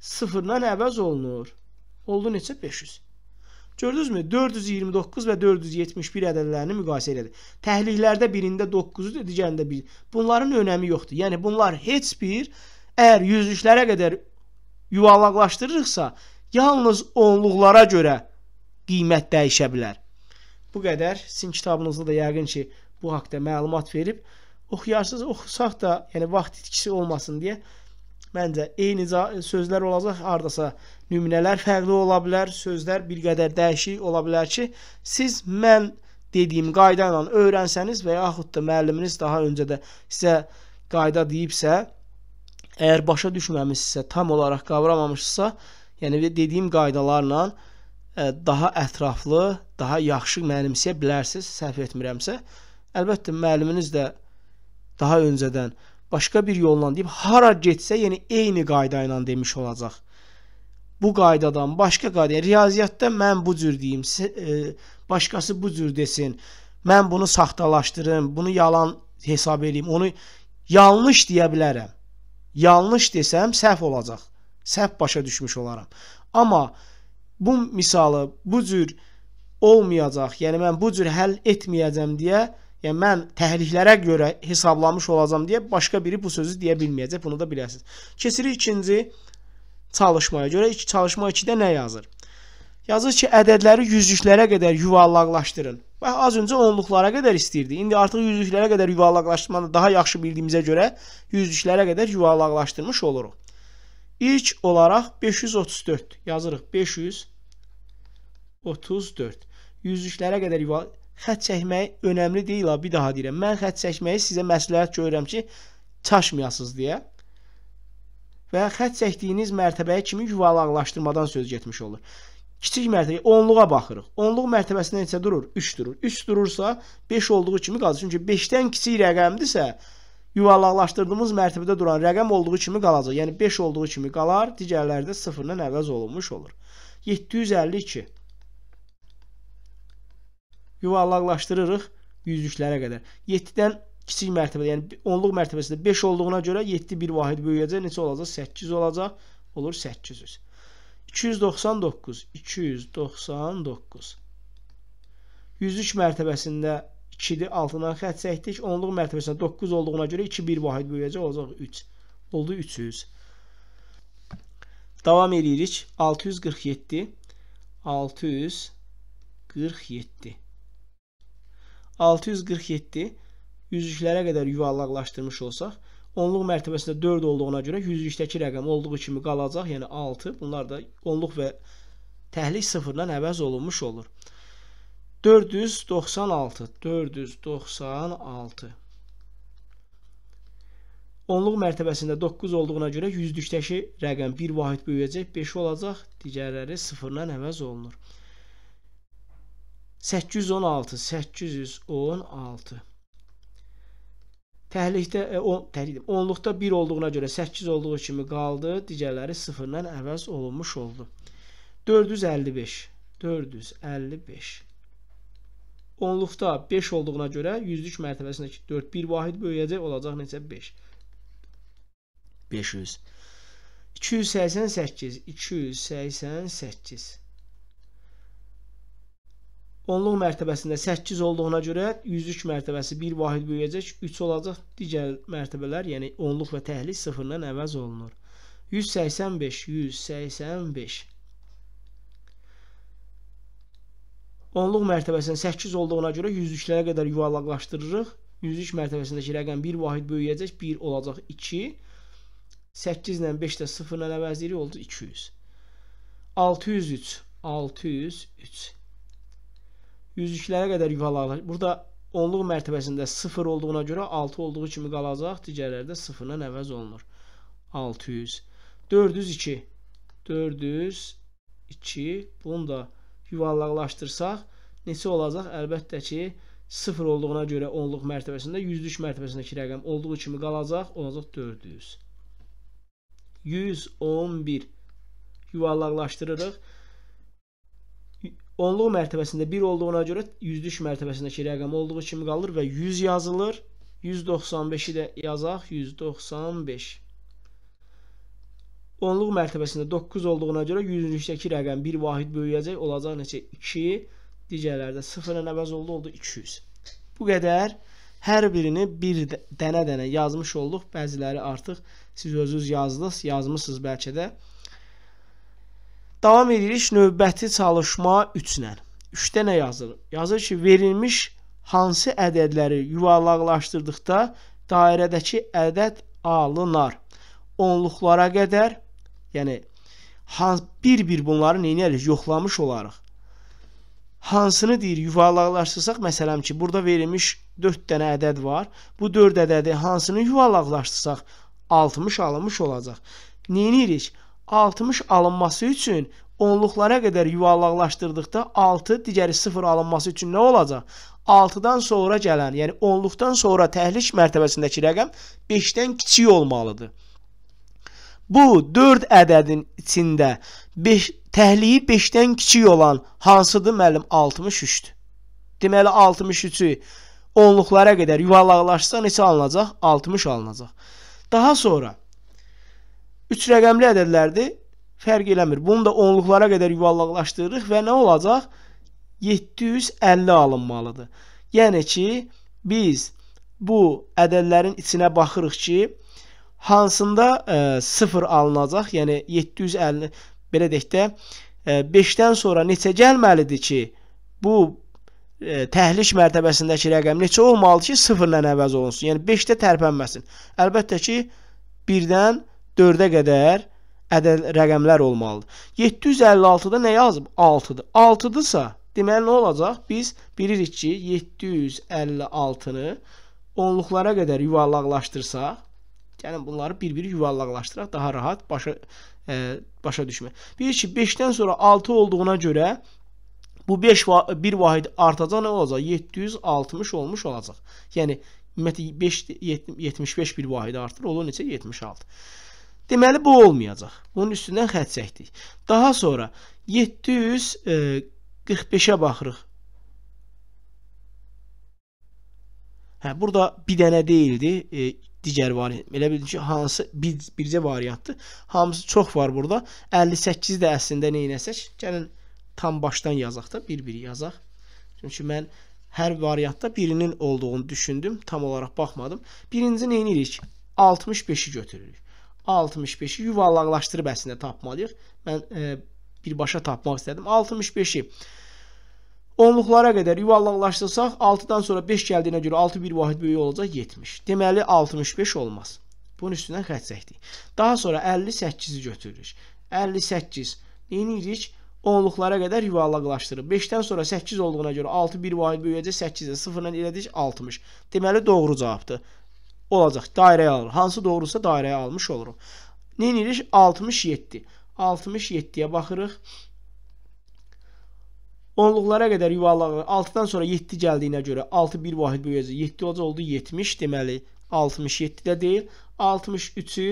0-dan əvəz olunur. Oldu neçə? 500. Gördünüzmü? 429 və 471 ədədlərini müqayisə elədi. Təhliklərdə birində 9-u, digərində 1. Bunların önəmi yoxdur. Yəni bunlar heç bir əgər yüzlüklərə qədər yuvarlaqlaşdırırıqsa, yalnız onluqlara görə qiymət dəyişə bilər. Bu qədər. Sizin kitabınızda da yəqin ki, bu haqda məlumat verib. Oxuyarsınız, oxusaq da, yəni vaxt itkisi olmasın deyə məncə eyni sözlər olacaq hardasa nümunələr fərqli ola bilər, sözlər bir qədər dəyişik ola bilər ki, siz mən dediyim qayda ilə öyrənsəniz və yaxud da müəlliminiz daha öncə də sizə qayda deyibsə, əgər başa düşməmisinizsə, tam olaraq qavramamışsınızsa, yəni dediyim qaydalarla e, daha ətraflı, daha yaxşı mənimsəyə bilərsiniz, səhv etmirəmsə. Əlbəttə müəlliminiz də daha öncədən başqa bir yolla deyib hara getsə, yəni eyni qayda ilə demiş olacaq. Bu qaydadan başqa qayda, yəni riyaziyyatda mən bu cür deyim, e, başqası bu cür desin. Mən bunu saxtalaşdırım, bunu yalan hesab eləyim, onu yanlış deyə bilərəm. Yanlış desəm səhv olacaq. Səhv başa düşmüş olaram. Amma bu misalı bu cür olmayacaq. Yəni mən bu cür həll etməyəcəm deyə yəni mən təhlükələrə görə hesablamış olacam deyə başqa biri bu sözü deyə bilməyəcək. Bunu da biləsiniz. Keçirik ikinci çalışmaya görə. İki çalışma 2-də nə yazır? Yazır ki, ədədləri yüzlüklərə qədər yuvarlaqlaşdırın. Bax az öncə onluqlara qədər istəyirdi. İndi artıq yüzlüklərə qədər yuvarlaqlaşdırmanı daha yaxşı bildiyimizə görə yüzlüklərə qədər yuvarlaqlaşdırmış oluruq. İlk olaraq 534 yazırıq. 534 yüzlüklərə qədər yuvarlaq xətt çəkmək önəmli deyil, bir daha deyirəm. Mən xətt çəkməyi sizə məsləhət görürəm ki, çaşmayasınız deyə. Və xətt çəkdiyiniz mərtəbəyə kimi yuvalaqlaşdırmadan söz getmiş olur. Kiçik mərtəbə onluğa baxırıq. Onluq mərtəbəsində neçə durur? 3 durur. 3 durursa 5 olduğu kimi qalacaq. Çünki 5-dən kiçik rəqəmdirsə, yuvarlaqlaşdırdığımız mərtəbədə duran rəqəm olduğu kimi qalacaq. Yəni 5 olduğu kimi qalar, digərləri də 0-dan əvəz olunmuş olur. 752 yuvarlaqlaşdırırıq yüzlüklərə qədər. 7-dən kiçik mərtəbədə, yəni onluq mərtəbəsində 5 olduğuna görə 7 bir vahid böyüyəcək. Neçə olacaq? 8 olacaq. Olur 800. 299, 299. Yüzlük mərtəbəsində 2-dir, altından xətt çəkdik. Onluq mərtəbəsində 9 olduğuna görə 2 bir vahid böyüyəcək, olacaq 3. Oldu 300. Davam edirik. 647 647 647 yüzlüklərə qədər yuvarlaqlaşdırmış olsaq, onluq mərtəbəsində 4 olduğuna görə yüzlükdəki rəqəm olduğu kimi qalacaq, yəni 6. Bunlar da onluq və təhlik sıfırdan əvəz olunmuş olur. 496 496 Onluq mərtəbəsində 9 olduğuna görə yüzlükdəki rəqəm bir vahid böyüyəcək, 5 olacaq, digərləri sıfırdan əvəz olunur. 816 816 Təhlikdə 10 e, təhlil onluqda 1 olduğuna görə 8 olduğu kimi qaldı. Digərləri 0-dan əvəz olunmuş oldu. 455 455 Onluqda 5 olduğuna görə yüzlük mərtəbəsindəki 4 1 vahid böyüyəcək, olacaq neçə 5. 500 288 288 Onluq mərtəbəsində 8 olduğuna görə yüzlük mərtəbəsi 1 vahid böyüyəcək, 3 olacaq. Digər mərtəbələr, yəni onluq və təhliz sıfırdan əvəz olunur. 185, 185. Onluq mərtəbəsinin 8 olduğuna görə yüzlüklərə qədər yuvarlaqlaşdırırıq. Yüzlük mərtəbəsindəki rəqəm 1 vahid böyüyəcək, 1 olacaq 2. 8 ilə 5 də 0 ilə əvəzləyirik, oldu 200. 603, 603. 102-lərə qədər yuvalanır. Burada onluq mərtəbəsində 0 olduğuna görə 6 olduğu kimi qalacaq. Digərlərdə 0-dan əvəz olunur. 600. 402. 402. Bunu da yuvarlaqlaşdırsaq neçə olacaq? Əlbəttə ki, 0 olduğuna görə onluq mərtəbəsində 103 mərtəbəsindəki rəqəm olduğu kimi qalacaq. Olacaq 400. 111. Yuvarlaqlaşdırırıq. Onluq mərtəbəsində 1 olduğuna görə yüzlük mərtəbəsindəki rəqəm olduğu kimi qalır və 100 yazılır. 195-i də yazaq. 195. Onluq mərtəbəsində 9 olduğuna görə yüzlükdəki rəqəm bir vahid böyüyəcək. Olacaq neçə? 2. Digərlərdə 0-ın əvəz oldu, oldu 200. Bu qədər hər birini bir dənə-dənə yazmış olduq. Bəziləri artıq siz özünüz yazdınız, yazmısınız bəlkə də. Davam edirik növbəti çalışma 3-lə. 3-də nə yazılır? Yazır ki, verilmiş hansı ədədləri yuvarlaqlaşdırdıqda dairədəki ədəd alınar. Onluqlara qədər, yəni bir-bir bunları neynərik? Yoxlamış olarıq. Hansını deyir yuvarlaqlaşdırsaq, məsələn ki, burada verilmiş 4 dənə ədəd var. Bu 4 ədədi hansını yuvarlaqlaşdırsaq 60 alınmış olacaq. Neyirik? 60 alınması üçün onluqlara qədər yuvarlaqlaşdırdıqda 6 digəri 0 alınması üçün nə olacaq? 6-dan sonra gələn, yəni onluqdan sonra təhliç mərtəbəsindəki rəqəm 5-dən kiçik olmalıdır. Bu 4 ədədin içində 5 təhliyi 5-dən kiçik olan hansıdır müəllim? 63-dür. Deməli 63-ü onluqlara qədər yuvarlaqlaşsa neçə alınacaq? 60 alınacaq. Daha sonra Üç rəqəmli ədədlərdir. Fərq eləmir. Bunu da onluqlara qədər yuvarlaqlaşdırırıq və nə olacaq? 750 alınmalıdır. Yəni ki, biz bu ədədlərin içinə baxırıq ki, hansında e, 0 alınacaq, yəni 750 belə deyək də e, 5-dən sonra neçə gəlməlidir ki, bu e, təhlik mərtəbəsindəki rəqəm neçə olmalı ki, 0 ilə əvəz olunsun. Yəni 5-də tərpənməsin. Əlbəttə ki, 1-dən 4-ə qədər ədəd rəqəmlər olmalıdır. 756-da nə yazıb? 6-dır. 6-dırsa, deməli nə olacaq? Biz bilirik ki, 756-nı onluqlara qədər yuvarlaqlaşdırsaq, gəlin yəni bunları bir-bir yuvarlaqlaşdıraq, daha rahat başa ə, e, başa düşmək. Bilirik ki, 5-dən sonra 6 olduğuna görə bu 5 bir vahid artacaq nə olacaq? 760 olmuş olacaq. Yəni ümumiyyətlə 5 75 bir vahid artır, olur neçə? 76. Deməli, bu olmayacaq. Bunun üstündən xət çəkdik. Daha sonra 745-ə e, baxırıq. Hə, burada bir dənə deyildi, e, digər variant. Elə bildim ki, hansı bir, bircə variantdır. Hamısı çox var burada. 58 də əslində nə edəsək? Gəlin tam başdan yazaq da, bir-bir yazaq. Çünki mən hər variantda birinin olduğunu düşündüm, tam olaraq baxmadım. Birinci nə edirik? 65-i götürürük. 65-i yuvarlaqlaşdırıb əslində tapmalıyıq. Mən e, birbaşa tapmaq istədim. 65-i onluqlara qədər yuvarlaqlaşdırsaq 6-dan sonra 5 gəldiyinə görə 6 bir vahid böyük olacaq 70. Deməli 65 olmaz. Bunun üstündən xətt çəkdik. Daha sonra 58-i götürürük. 58 neyinirik? Onluqlara qədər yuvarlaqlaşdırır. 5-dən sonra 8 olduğuna görə 6 bir vahid böyüyəcək 8-də 0-dan elədik 60. Deməli doğru cavabdır olacaq. Dairəyə alır. Hansı doğrusa dairəyə almış oluruq. Nə edirik? 67. 67-yə baxırıq. Onluqlara qədər yuvarlağı 6-dan sonra 7 gəldiyinə görə 6 bir vahid böyüyəcək. 7 olacaq oldu 70. Deməli 67 də deyil. 63-ü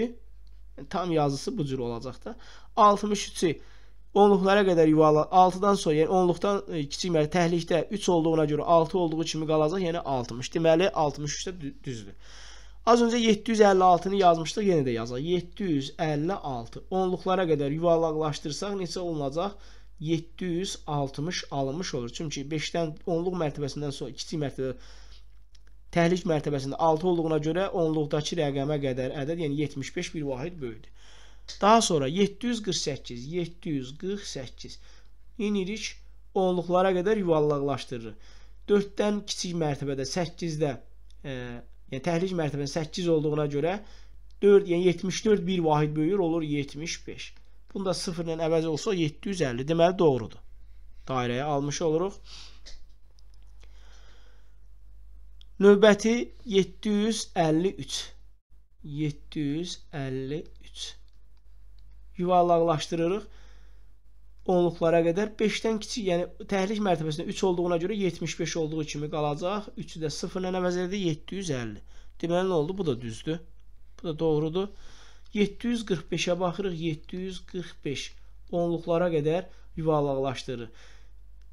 tam yazısı bu cür olacaq da. 63-ü onluqlara qədər yuvarlaq 6-dan sonra, yəni onluqdan e, kiçik məli təhlikdə 3 olduğuna görə 6 olduğu kimi qalacaq, yəni 60. Deməli 63 də düzdür. Az öncə 756-nı yazmışdıq, yenə də yazaq. 756. Onluqlara qədər yuvarlaqlaşdırsaq neçə olunacaq? 760 alınmış olur. Çünki 5-dən onluq mərtəbəsindən sonra kiçik mərtəbədə təhlik mərtəbəsində 6 olduğuna görə onluqdakı rəqəmə qədər ədəd, yəni 75 bir vahid böyükdür. Daha sonra 748, 748 inirik onluqlara qədər yuvarlaqlaşdırırıq. 4-dən kiçik mərtəbədə, 8-də e, Yəni təhric mərtəbəsinin 8 olduğuna görə 4, yəni 74 bir vahid böyüyür, olur 75. Bunda 0 ilə əvəz olsa 750. Deməli doğrudur. Dairəyə almış oluruq. Növbəti 753. 753. Yuvarlaqlaşdırırıq onluqlara qədər 5-dən kiçik, yəni təhlük mərtəbəsində 3 olduğuna görə 75 olduğu kimi qalacaq. 3-ü də 0-la əvəzlədi 750. Deməli nə oldu? Bu da düzdür. Bu da doğrudur. 745-ə baxırıq. 745 onluqlara qədər yuvarlaqlaşdırır.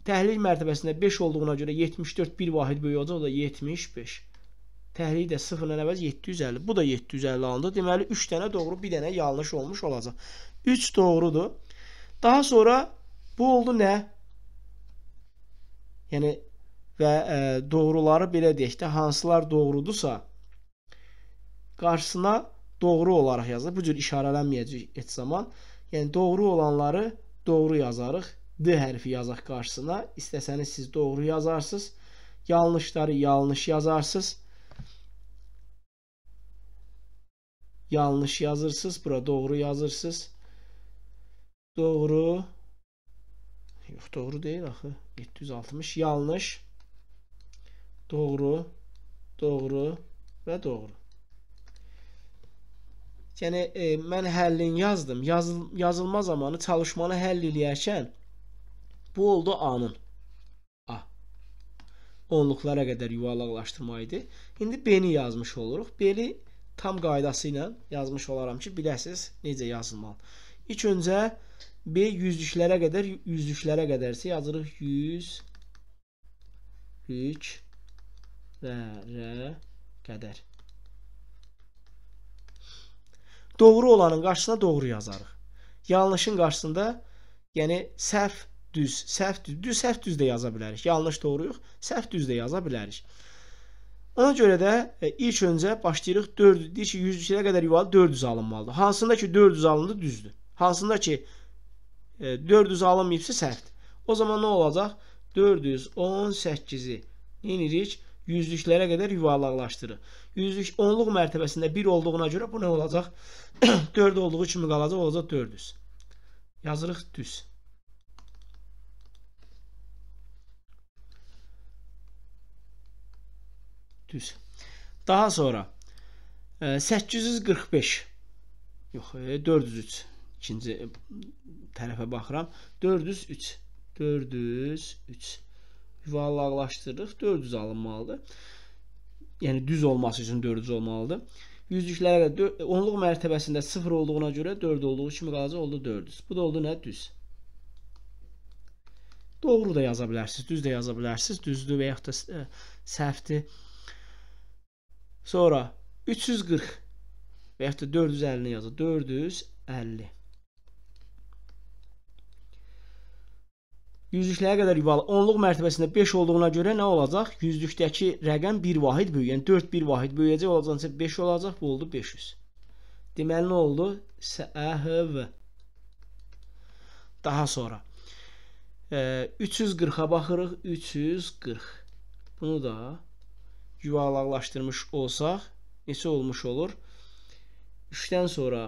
Təhlil mərtəbəsində 5 olduğuna görə 74 bir vahid böyük olacaq, o da 75. Təhlil də 0-la əvəz 750. Bu da 750 alındı. Deməli 3 dənə doğru, 1 dənə yanlış olmuş olacaq. 3 doğrudur. Daha sonra bu oldu nə? Yəni və e, doğruları belə deyək də hansılar doğrudursa qarşısına doğru olaraq yazılır. Bu cür işarələnməyəcək heç zaman. Yəni doğru olanları doğru yazarıq. D hərfi yazaq qarşısına. İstəsəniz siz doğru yazarsınız. Yanlışları yanlış yazarsınız. Yanlış yazırsınız, bura doğru yazırsınız. Doğru. Yox, doğru deyil axı. 760 yanlış. Doğru. Doğru və doğru. Yəni e, mən həllini yazdım. Yazıl yazılma zamanı çalışmanı həll eləyərkən bu oldu A-nın. A. Onluqlara qədər yuvarlaqlaşdırma idi. İndi B-ni yazmış oluruq. B-ni tam qaydası ilə yazmış olaram ki, biləsiz necə yazılmalıdır. İlk öncə B yüzlüklərə qədər yüzlüklərə qədərsə yazırıq 100 hüklərə qədər. Doğru olanın qarşısına doğru yazarıq. Yanlışın qarşısında, yəni səhv düz, səhv düz, düz səhv düz də yaza bilərik. Yanlış doğru yox, səhv düz də yaza bilərik. Ona görə də e, ilk öncə başlayırıq 4, deyir ki, 100 qədər yuvalı 400 alınmalıdır. Hansında ki 400 alındı düzdür. Hansında ki 400 e, alınmayıbsa səhvdir. O zaman nə olacaq? 418-i enirik yüzlüklərə qədər yuvarlaqlaşdırır. Yüzlük onluq mərtəbəsində 1 olduğuna görə bu nə olacaq? 4 olduğu kimi qalacaq, olacaq 400. Yazırıq düz. Düz. Daha sonra 845 e, yox, 403 e, ikinci e, tərəfə baxıram. 403. 403. Yuvarlaqlaşdırırıq. 400 alınmalıdır. Yəni düz olması üçün 400 olmalıdır. Yüzlüklərə də onluq mərtəbəsində 0 olduğuna görə 4 olduğu kimi qalacaq oldu 400. Bu da oldu nə? Düz. Doğru da yaza bilərsiniz, düz də yaza bilərsiniz. Düzdür və yaxud da e, səhvdir. Sonra 340 və yaxud da 450 yazır. 450. Yüzlüklərə qədər yuvarlaq. Onluq mərtəbəsində 5 olduğuna görə nə olacaq? Yüzlükdəki rəqəm 1 vahid böyüyür. Yəni 4 1 vahid böyüyəcək, olacaqsa 5 olacaq. Bu oldu 500. Deməli nə oldu? Səhv. Daha sonra e, 340-a baxırıq. 340. Bunu da yuvarlaqlaşdırmış olsaq neçə olmuş olur? 3-dən sonra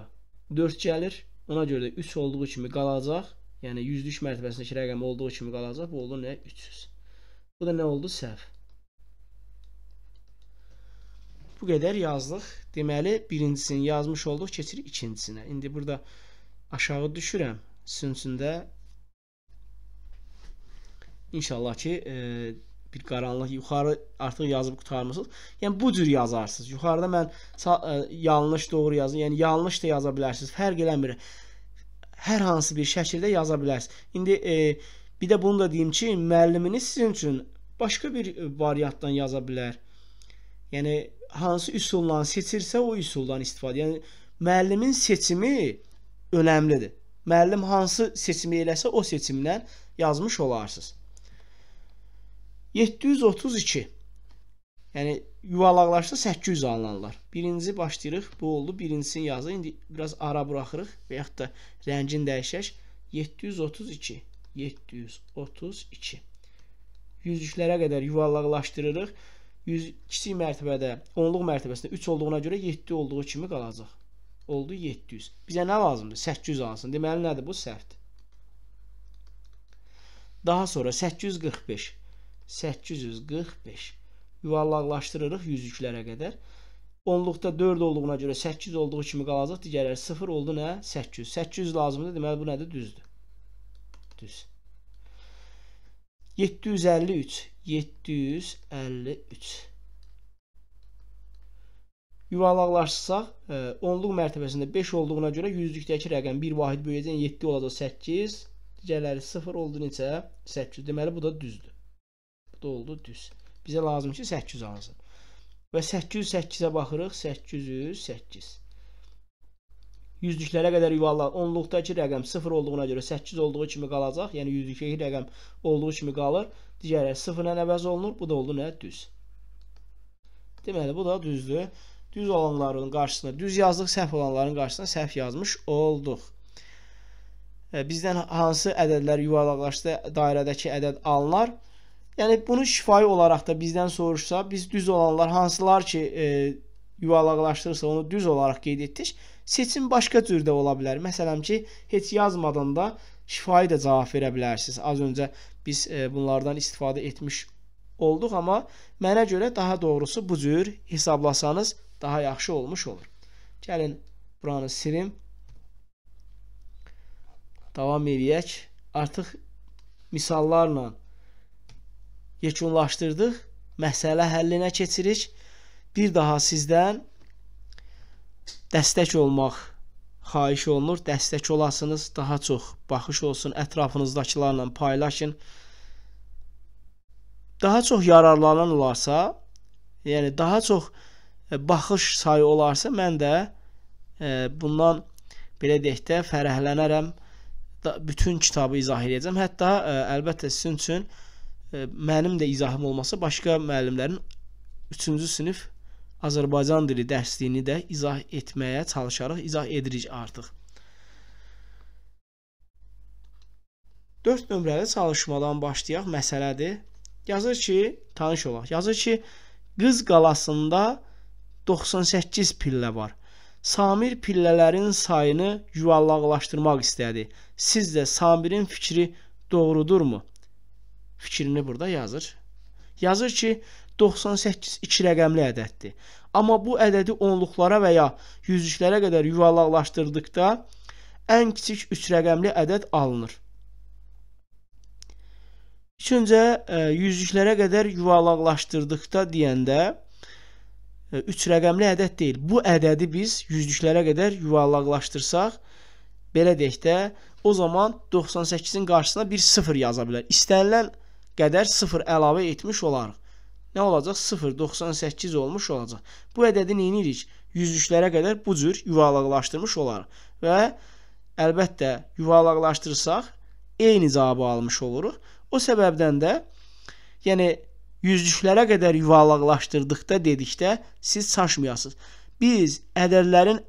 4 gəlir. Ona görə də 3 olduğu kimi qalacaq. Yəni yüzlük mərtəbəsindəki rəqəm olduğu kimi qalacaq. Bu olur nə? 300. Bu da nə oldu? Səhv. Bu qədər yazdıq. Deməli, birincisini yazmış olduq, keçirik ikincisinə. İndi burada aşağı düşürəm. Sünsündə İnşallah ki, e, bir qaranlıq yuxarı artıq yazıb qurtarmısınız. Yəni bu cür yazarsınız. Yuxarıda mən e, yanlış, doğru yazdım. Yəni yanlış da yaza bilərsiniz. Fərq eləmir hər hansı bir şəkildə yaza bilərsiniz. İndi e, bir də bunu da deyim ki, müəlliminiz sizin üçün başqa bir variantdan yaza bilər. Yəni hansı üsulla seçirsə o üsuldan istifadə. Yəni müəllimin seçimi önəmlidir. Müəllim hansı seçimi eləsə o seçimdən yazmış olarsınız. 732 Yəni yuvarlaqlaşsa 800 alınanlar. Birinci başlayırıq. Bu oldu. Birincisini yazdı. İndi biraz ara buraxırıq və yaxud da rəngini dəyişək. 732. 732. Yüzlüklərə qədər yuvarlaqlaşdırırıq. 100 kiçik mərtəbədə, onluq mərtəbəsində 3 olduğuna görə 7 olduğu kimi qalacaq. Oldu 700. Bizə nə lazımdır? 800 alsın. Deməli nədir bu? Səhvdir. Daha sonra 845. 845 yuvarlaqlaşdırırıq yüzlüklərə qədər. Onluqda 4 olduğuna görə 8 olduğu kimi qalacaq. Digərləri 0 oldu nə? 800. 800 lazımdır. Deməli bu nədir? Düzdür. Düz. 753. 753. Yuvarlaqlaşsaq, e, onluq mərtəbəsində 5 olduğuna görə yüzlükdəki rəqəm 1 vahid böyüyəcək, 7 olacaq 8. Digərləri 0 oldu necə? 800. Deməli bu da düzdür. Bu da oldu düz. Bizə lazım ki, 800 alınsın. Və 808-ə baxırıq, 808. Yüzlüklərə qədər yuvarlar. Onluqdakı rəqəm 0 olduğuna görə 8 olduğu kimi qalacaq. Yəni yüzlükdəki rəqəm olduğu kimi qalır. Digəri 0-lə əvəz olunur. Bu da oldu nə? Düz. Deməli bu da düzdür. Düz olanların qarşısına düz yazdıq, səhv olanların qarşısına səhv yazmış olduq. E, bizdən hansı ədədlər yuvarlaqlaşdı dairədəki ədəd alınar? Yəni bunu şifahi olaraq da bizdən soruşsa, biz düz olanlar hansılar ki, e, yuvalaqlaşdırırsa onu düz olaraq qeyd etdik. Seçim başqa cür də ola bilər. Məsələn ki, heç yazmadan da şifahi də cavab verə bilərsiniz. Az öncə biz e, bunlardan istifadə etmiş olduq, amma mənə görə daha doğrusu bu cür hesablasanız daha yaxşı olmuş olur. Gəlin buranı silim. Davam eləyək. Artıq misallarla yekunlaşdırdıq. Məsələ həllinə keçirik. Bir daha sizdən dəstək olmaq xahiş olunur. Dəstək olasınız, daha çox baxış olsun, ətrafınızdakilərlə paylaşın. Daha çox yararlanan olarsa, yəni daha çox e, baxış sayı olarsa, mən də e, bundan belə deyək də fərəhlənərəm. Bütün kitabı izah edəcəm. Hətta e, əlbəttə sizin üçün E, mənim də izahım olmasa başqa müəllimlərin 3-cü sinif Azərbaycan dili dərsliyini də izah etməyə çalışarıq, izah edirik artıq. 4 nömrəli çalışmadan başlayaq, məsələdir. Yazır ki, tanış olaq. Yazır ki, Qız qalasında 98 pillə var. Samir pillələrin sayını yuvarlaqlaşdırmaq istədi. Sizcə Samirin fikri doğrudurmu? fikrini burada yazır. Yazır ki, 98 iki rəqəmli ədəddir. Amma bu ədədi onluqlara və ya yüzlüklərə qədər yuvarlaqlaşdırdıqda ən kiçik 3 rəqəmli ədəd alınır. Üçüncə, e, yüzlüklərə qədər yuvarlaqlaşdırdıqda deyəndə 3 e, rəqəmli ədəd deyil. Bu ədədi biz yüzlüklərə qədər yuvarlaqlaşdırsaq, belə deyək də, o zaman 98-in qarşısına bir sıfır yaza bilər. İstənilən ədəd qədər 0 əlavə etmiş olarıq. Nə olacaq? 0, 98 olmuş olacaq. Bu ədədi neyinirik? Yüzlüklərə qədər bu cür yuvarlaqlaşdırmış olarıq. Və əlbəttə yuvarlaqlaşdırsaq, eyni cavabı almış oluruq. O səbəbdən də, yəni yüzlüklərə qədər yuvarlaqlaşdırdıqda dedikdə siz çaşmayasınız. Biz ədədlərin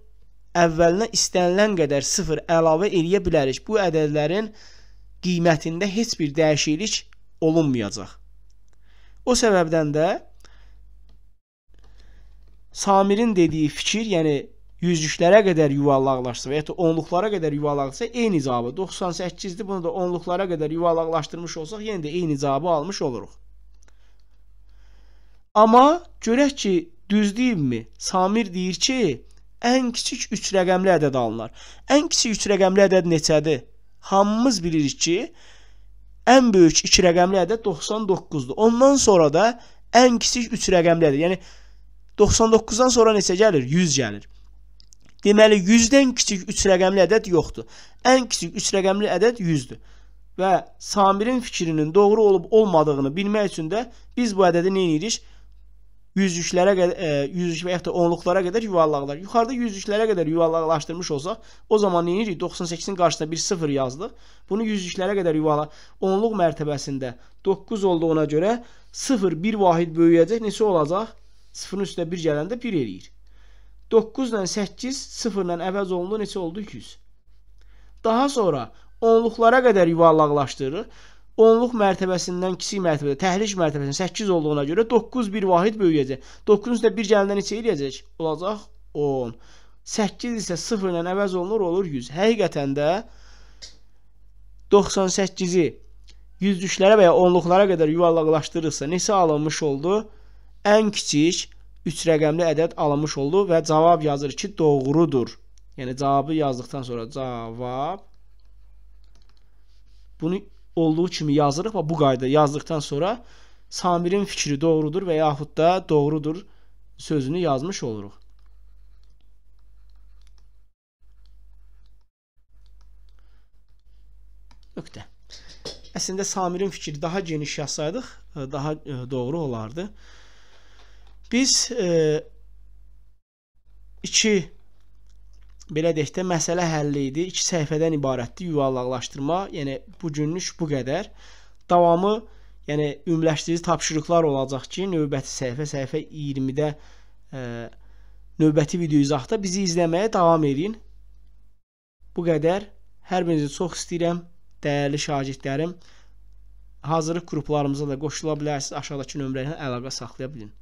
əvvəlinə istənilən qədər 0 əlavə eləyə bilərik. Bu ədədlərin qiymətində heç bir dəyişiklik olunmayacaq. O səbəbdən də Samirin dediyi fikir, yəni yüzlüklərə qədər yuvarlaqlaşsa və ya da onluqlara qədər yuvarlaqsa eyni cavabı 98-dir. Bunu da onluqlara qədər yuvarlaqlaşdırmış olsaq, yenə də eyni cavabı almış oluruq. Amma görək ki, düz deyilmi? Samir deyir ki, ən kiçik 3 rəqəmli ədəd alınır. Ən kiçik 3 rəqəmli ədəd neçədir? Hamımız bilirik ki, ən böyük 2 rəqəmli ədəd 99-dur. Ondan sonra da ən kiçik 3 rəqəmlidir. Yəni 99-dan sonra neçə gəlir? 100 gəlir. Deməli 100-dən kiçik 3 rəqəmli ədəd yoxdur. Ən kiçik 3 rəqəmli ədəd 100-dür. Və Samirin fikrinin doğru olub olmadığını bilmək üçün də biz bu ədədi nə edirik? yüzlüklərə qədər e, yüzlük və ya da onluqlara qədər yuvarlaqlar. Yuxarıda yüzlüklərə qədər yuvarlaqlaşdırmış olsaq, o zaman nə edirik? 98-in qarşısına bir 0 yazdıq. Bunu yüzlüklərə qədər yuvarlaq onluq mərtəbəsində 9 olduğuna görə 0 1 vahid böyüyəcək. Neçə olacaq? 0-ın üstünə 1 gələndə 1 eləyir. 9 ilə 8 0 ilə əvəz olundu, neçə oldu? 200. Daha sonra onluqlara qədər yuvarlaqlaşdırırıq. Onluq mərtəbəsindən kiçik mərtəbədə, təhriş mərtəbəsində 8 olduğuna görə 9 bir vahid böyüyəcək. 9-un üstə 1 gələndə neçə eləyəcək? Olacaq 10. 8 isə 0 ilə əvəz olunur, olur 100. Həqiqətən də 98-i yüzlüklərə və ya onluqlara qədər yuvarlaqlaşdırırsa, neçə alınmış oldu? Ən kiçik 3 rəqəmli ədəd alınmış oldu və cavab yazır ki, doğrudur. Yəni cavabı yazdıktan sonra cavab bunu olduğu kimi yazırıq və bu qayda yazdıqdan sonra Samirin fikri doğrudur və yaxud da doğrudur sözünü yazmış oluruq. Nöqtə. Əslində Samirin fikri daha geniş yazsaydıq, e, daha e, doğru olardı. Biz 2 e, belə deyək də məsələ həlli idi. 2 səhifədən ibarətdir yuvarlaqlaşdırma. Yəni bu günlük bu qədər. Davamı, yəni ümumləşdirici tapşırıqlar olacaq ki, növbəti səhifə səhifə 20-də e, növbəti video izahda bizi izləməyə davam edin. Bu qədər. Hər birinizi çox istəyirəm, dəyərli şagirdlərim. Hazırlıq qruplarımıza da qoşula bilərsiniz. Aşağıdakı nömrələrlə əlaqə saxlaya bilin.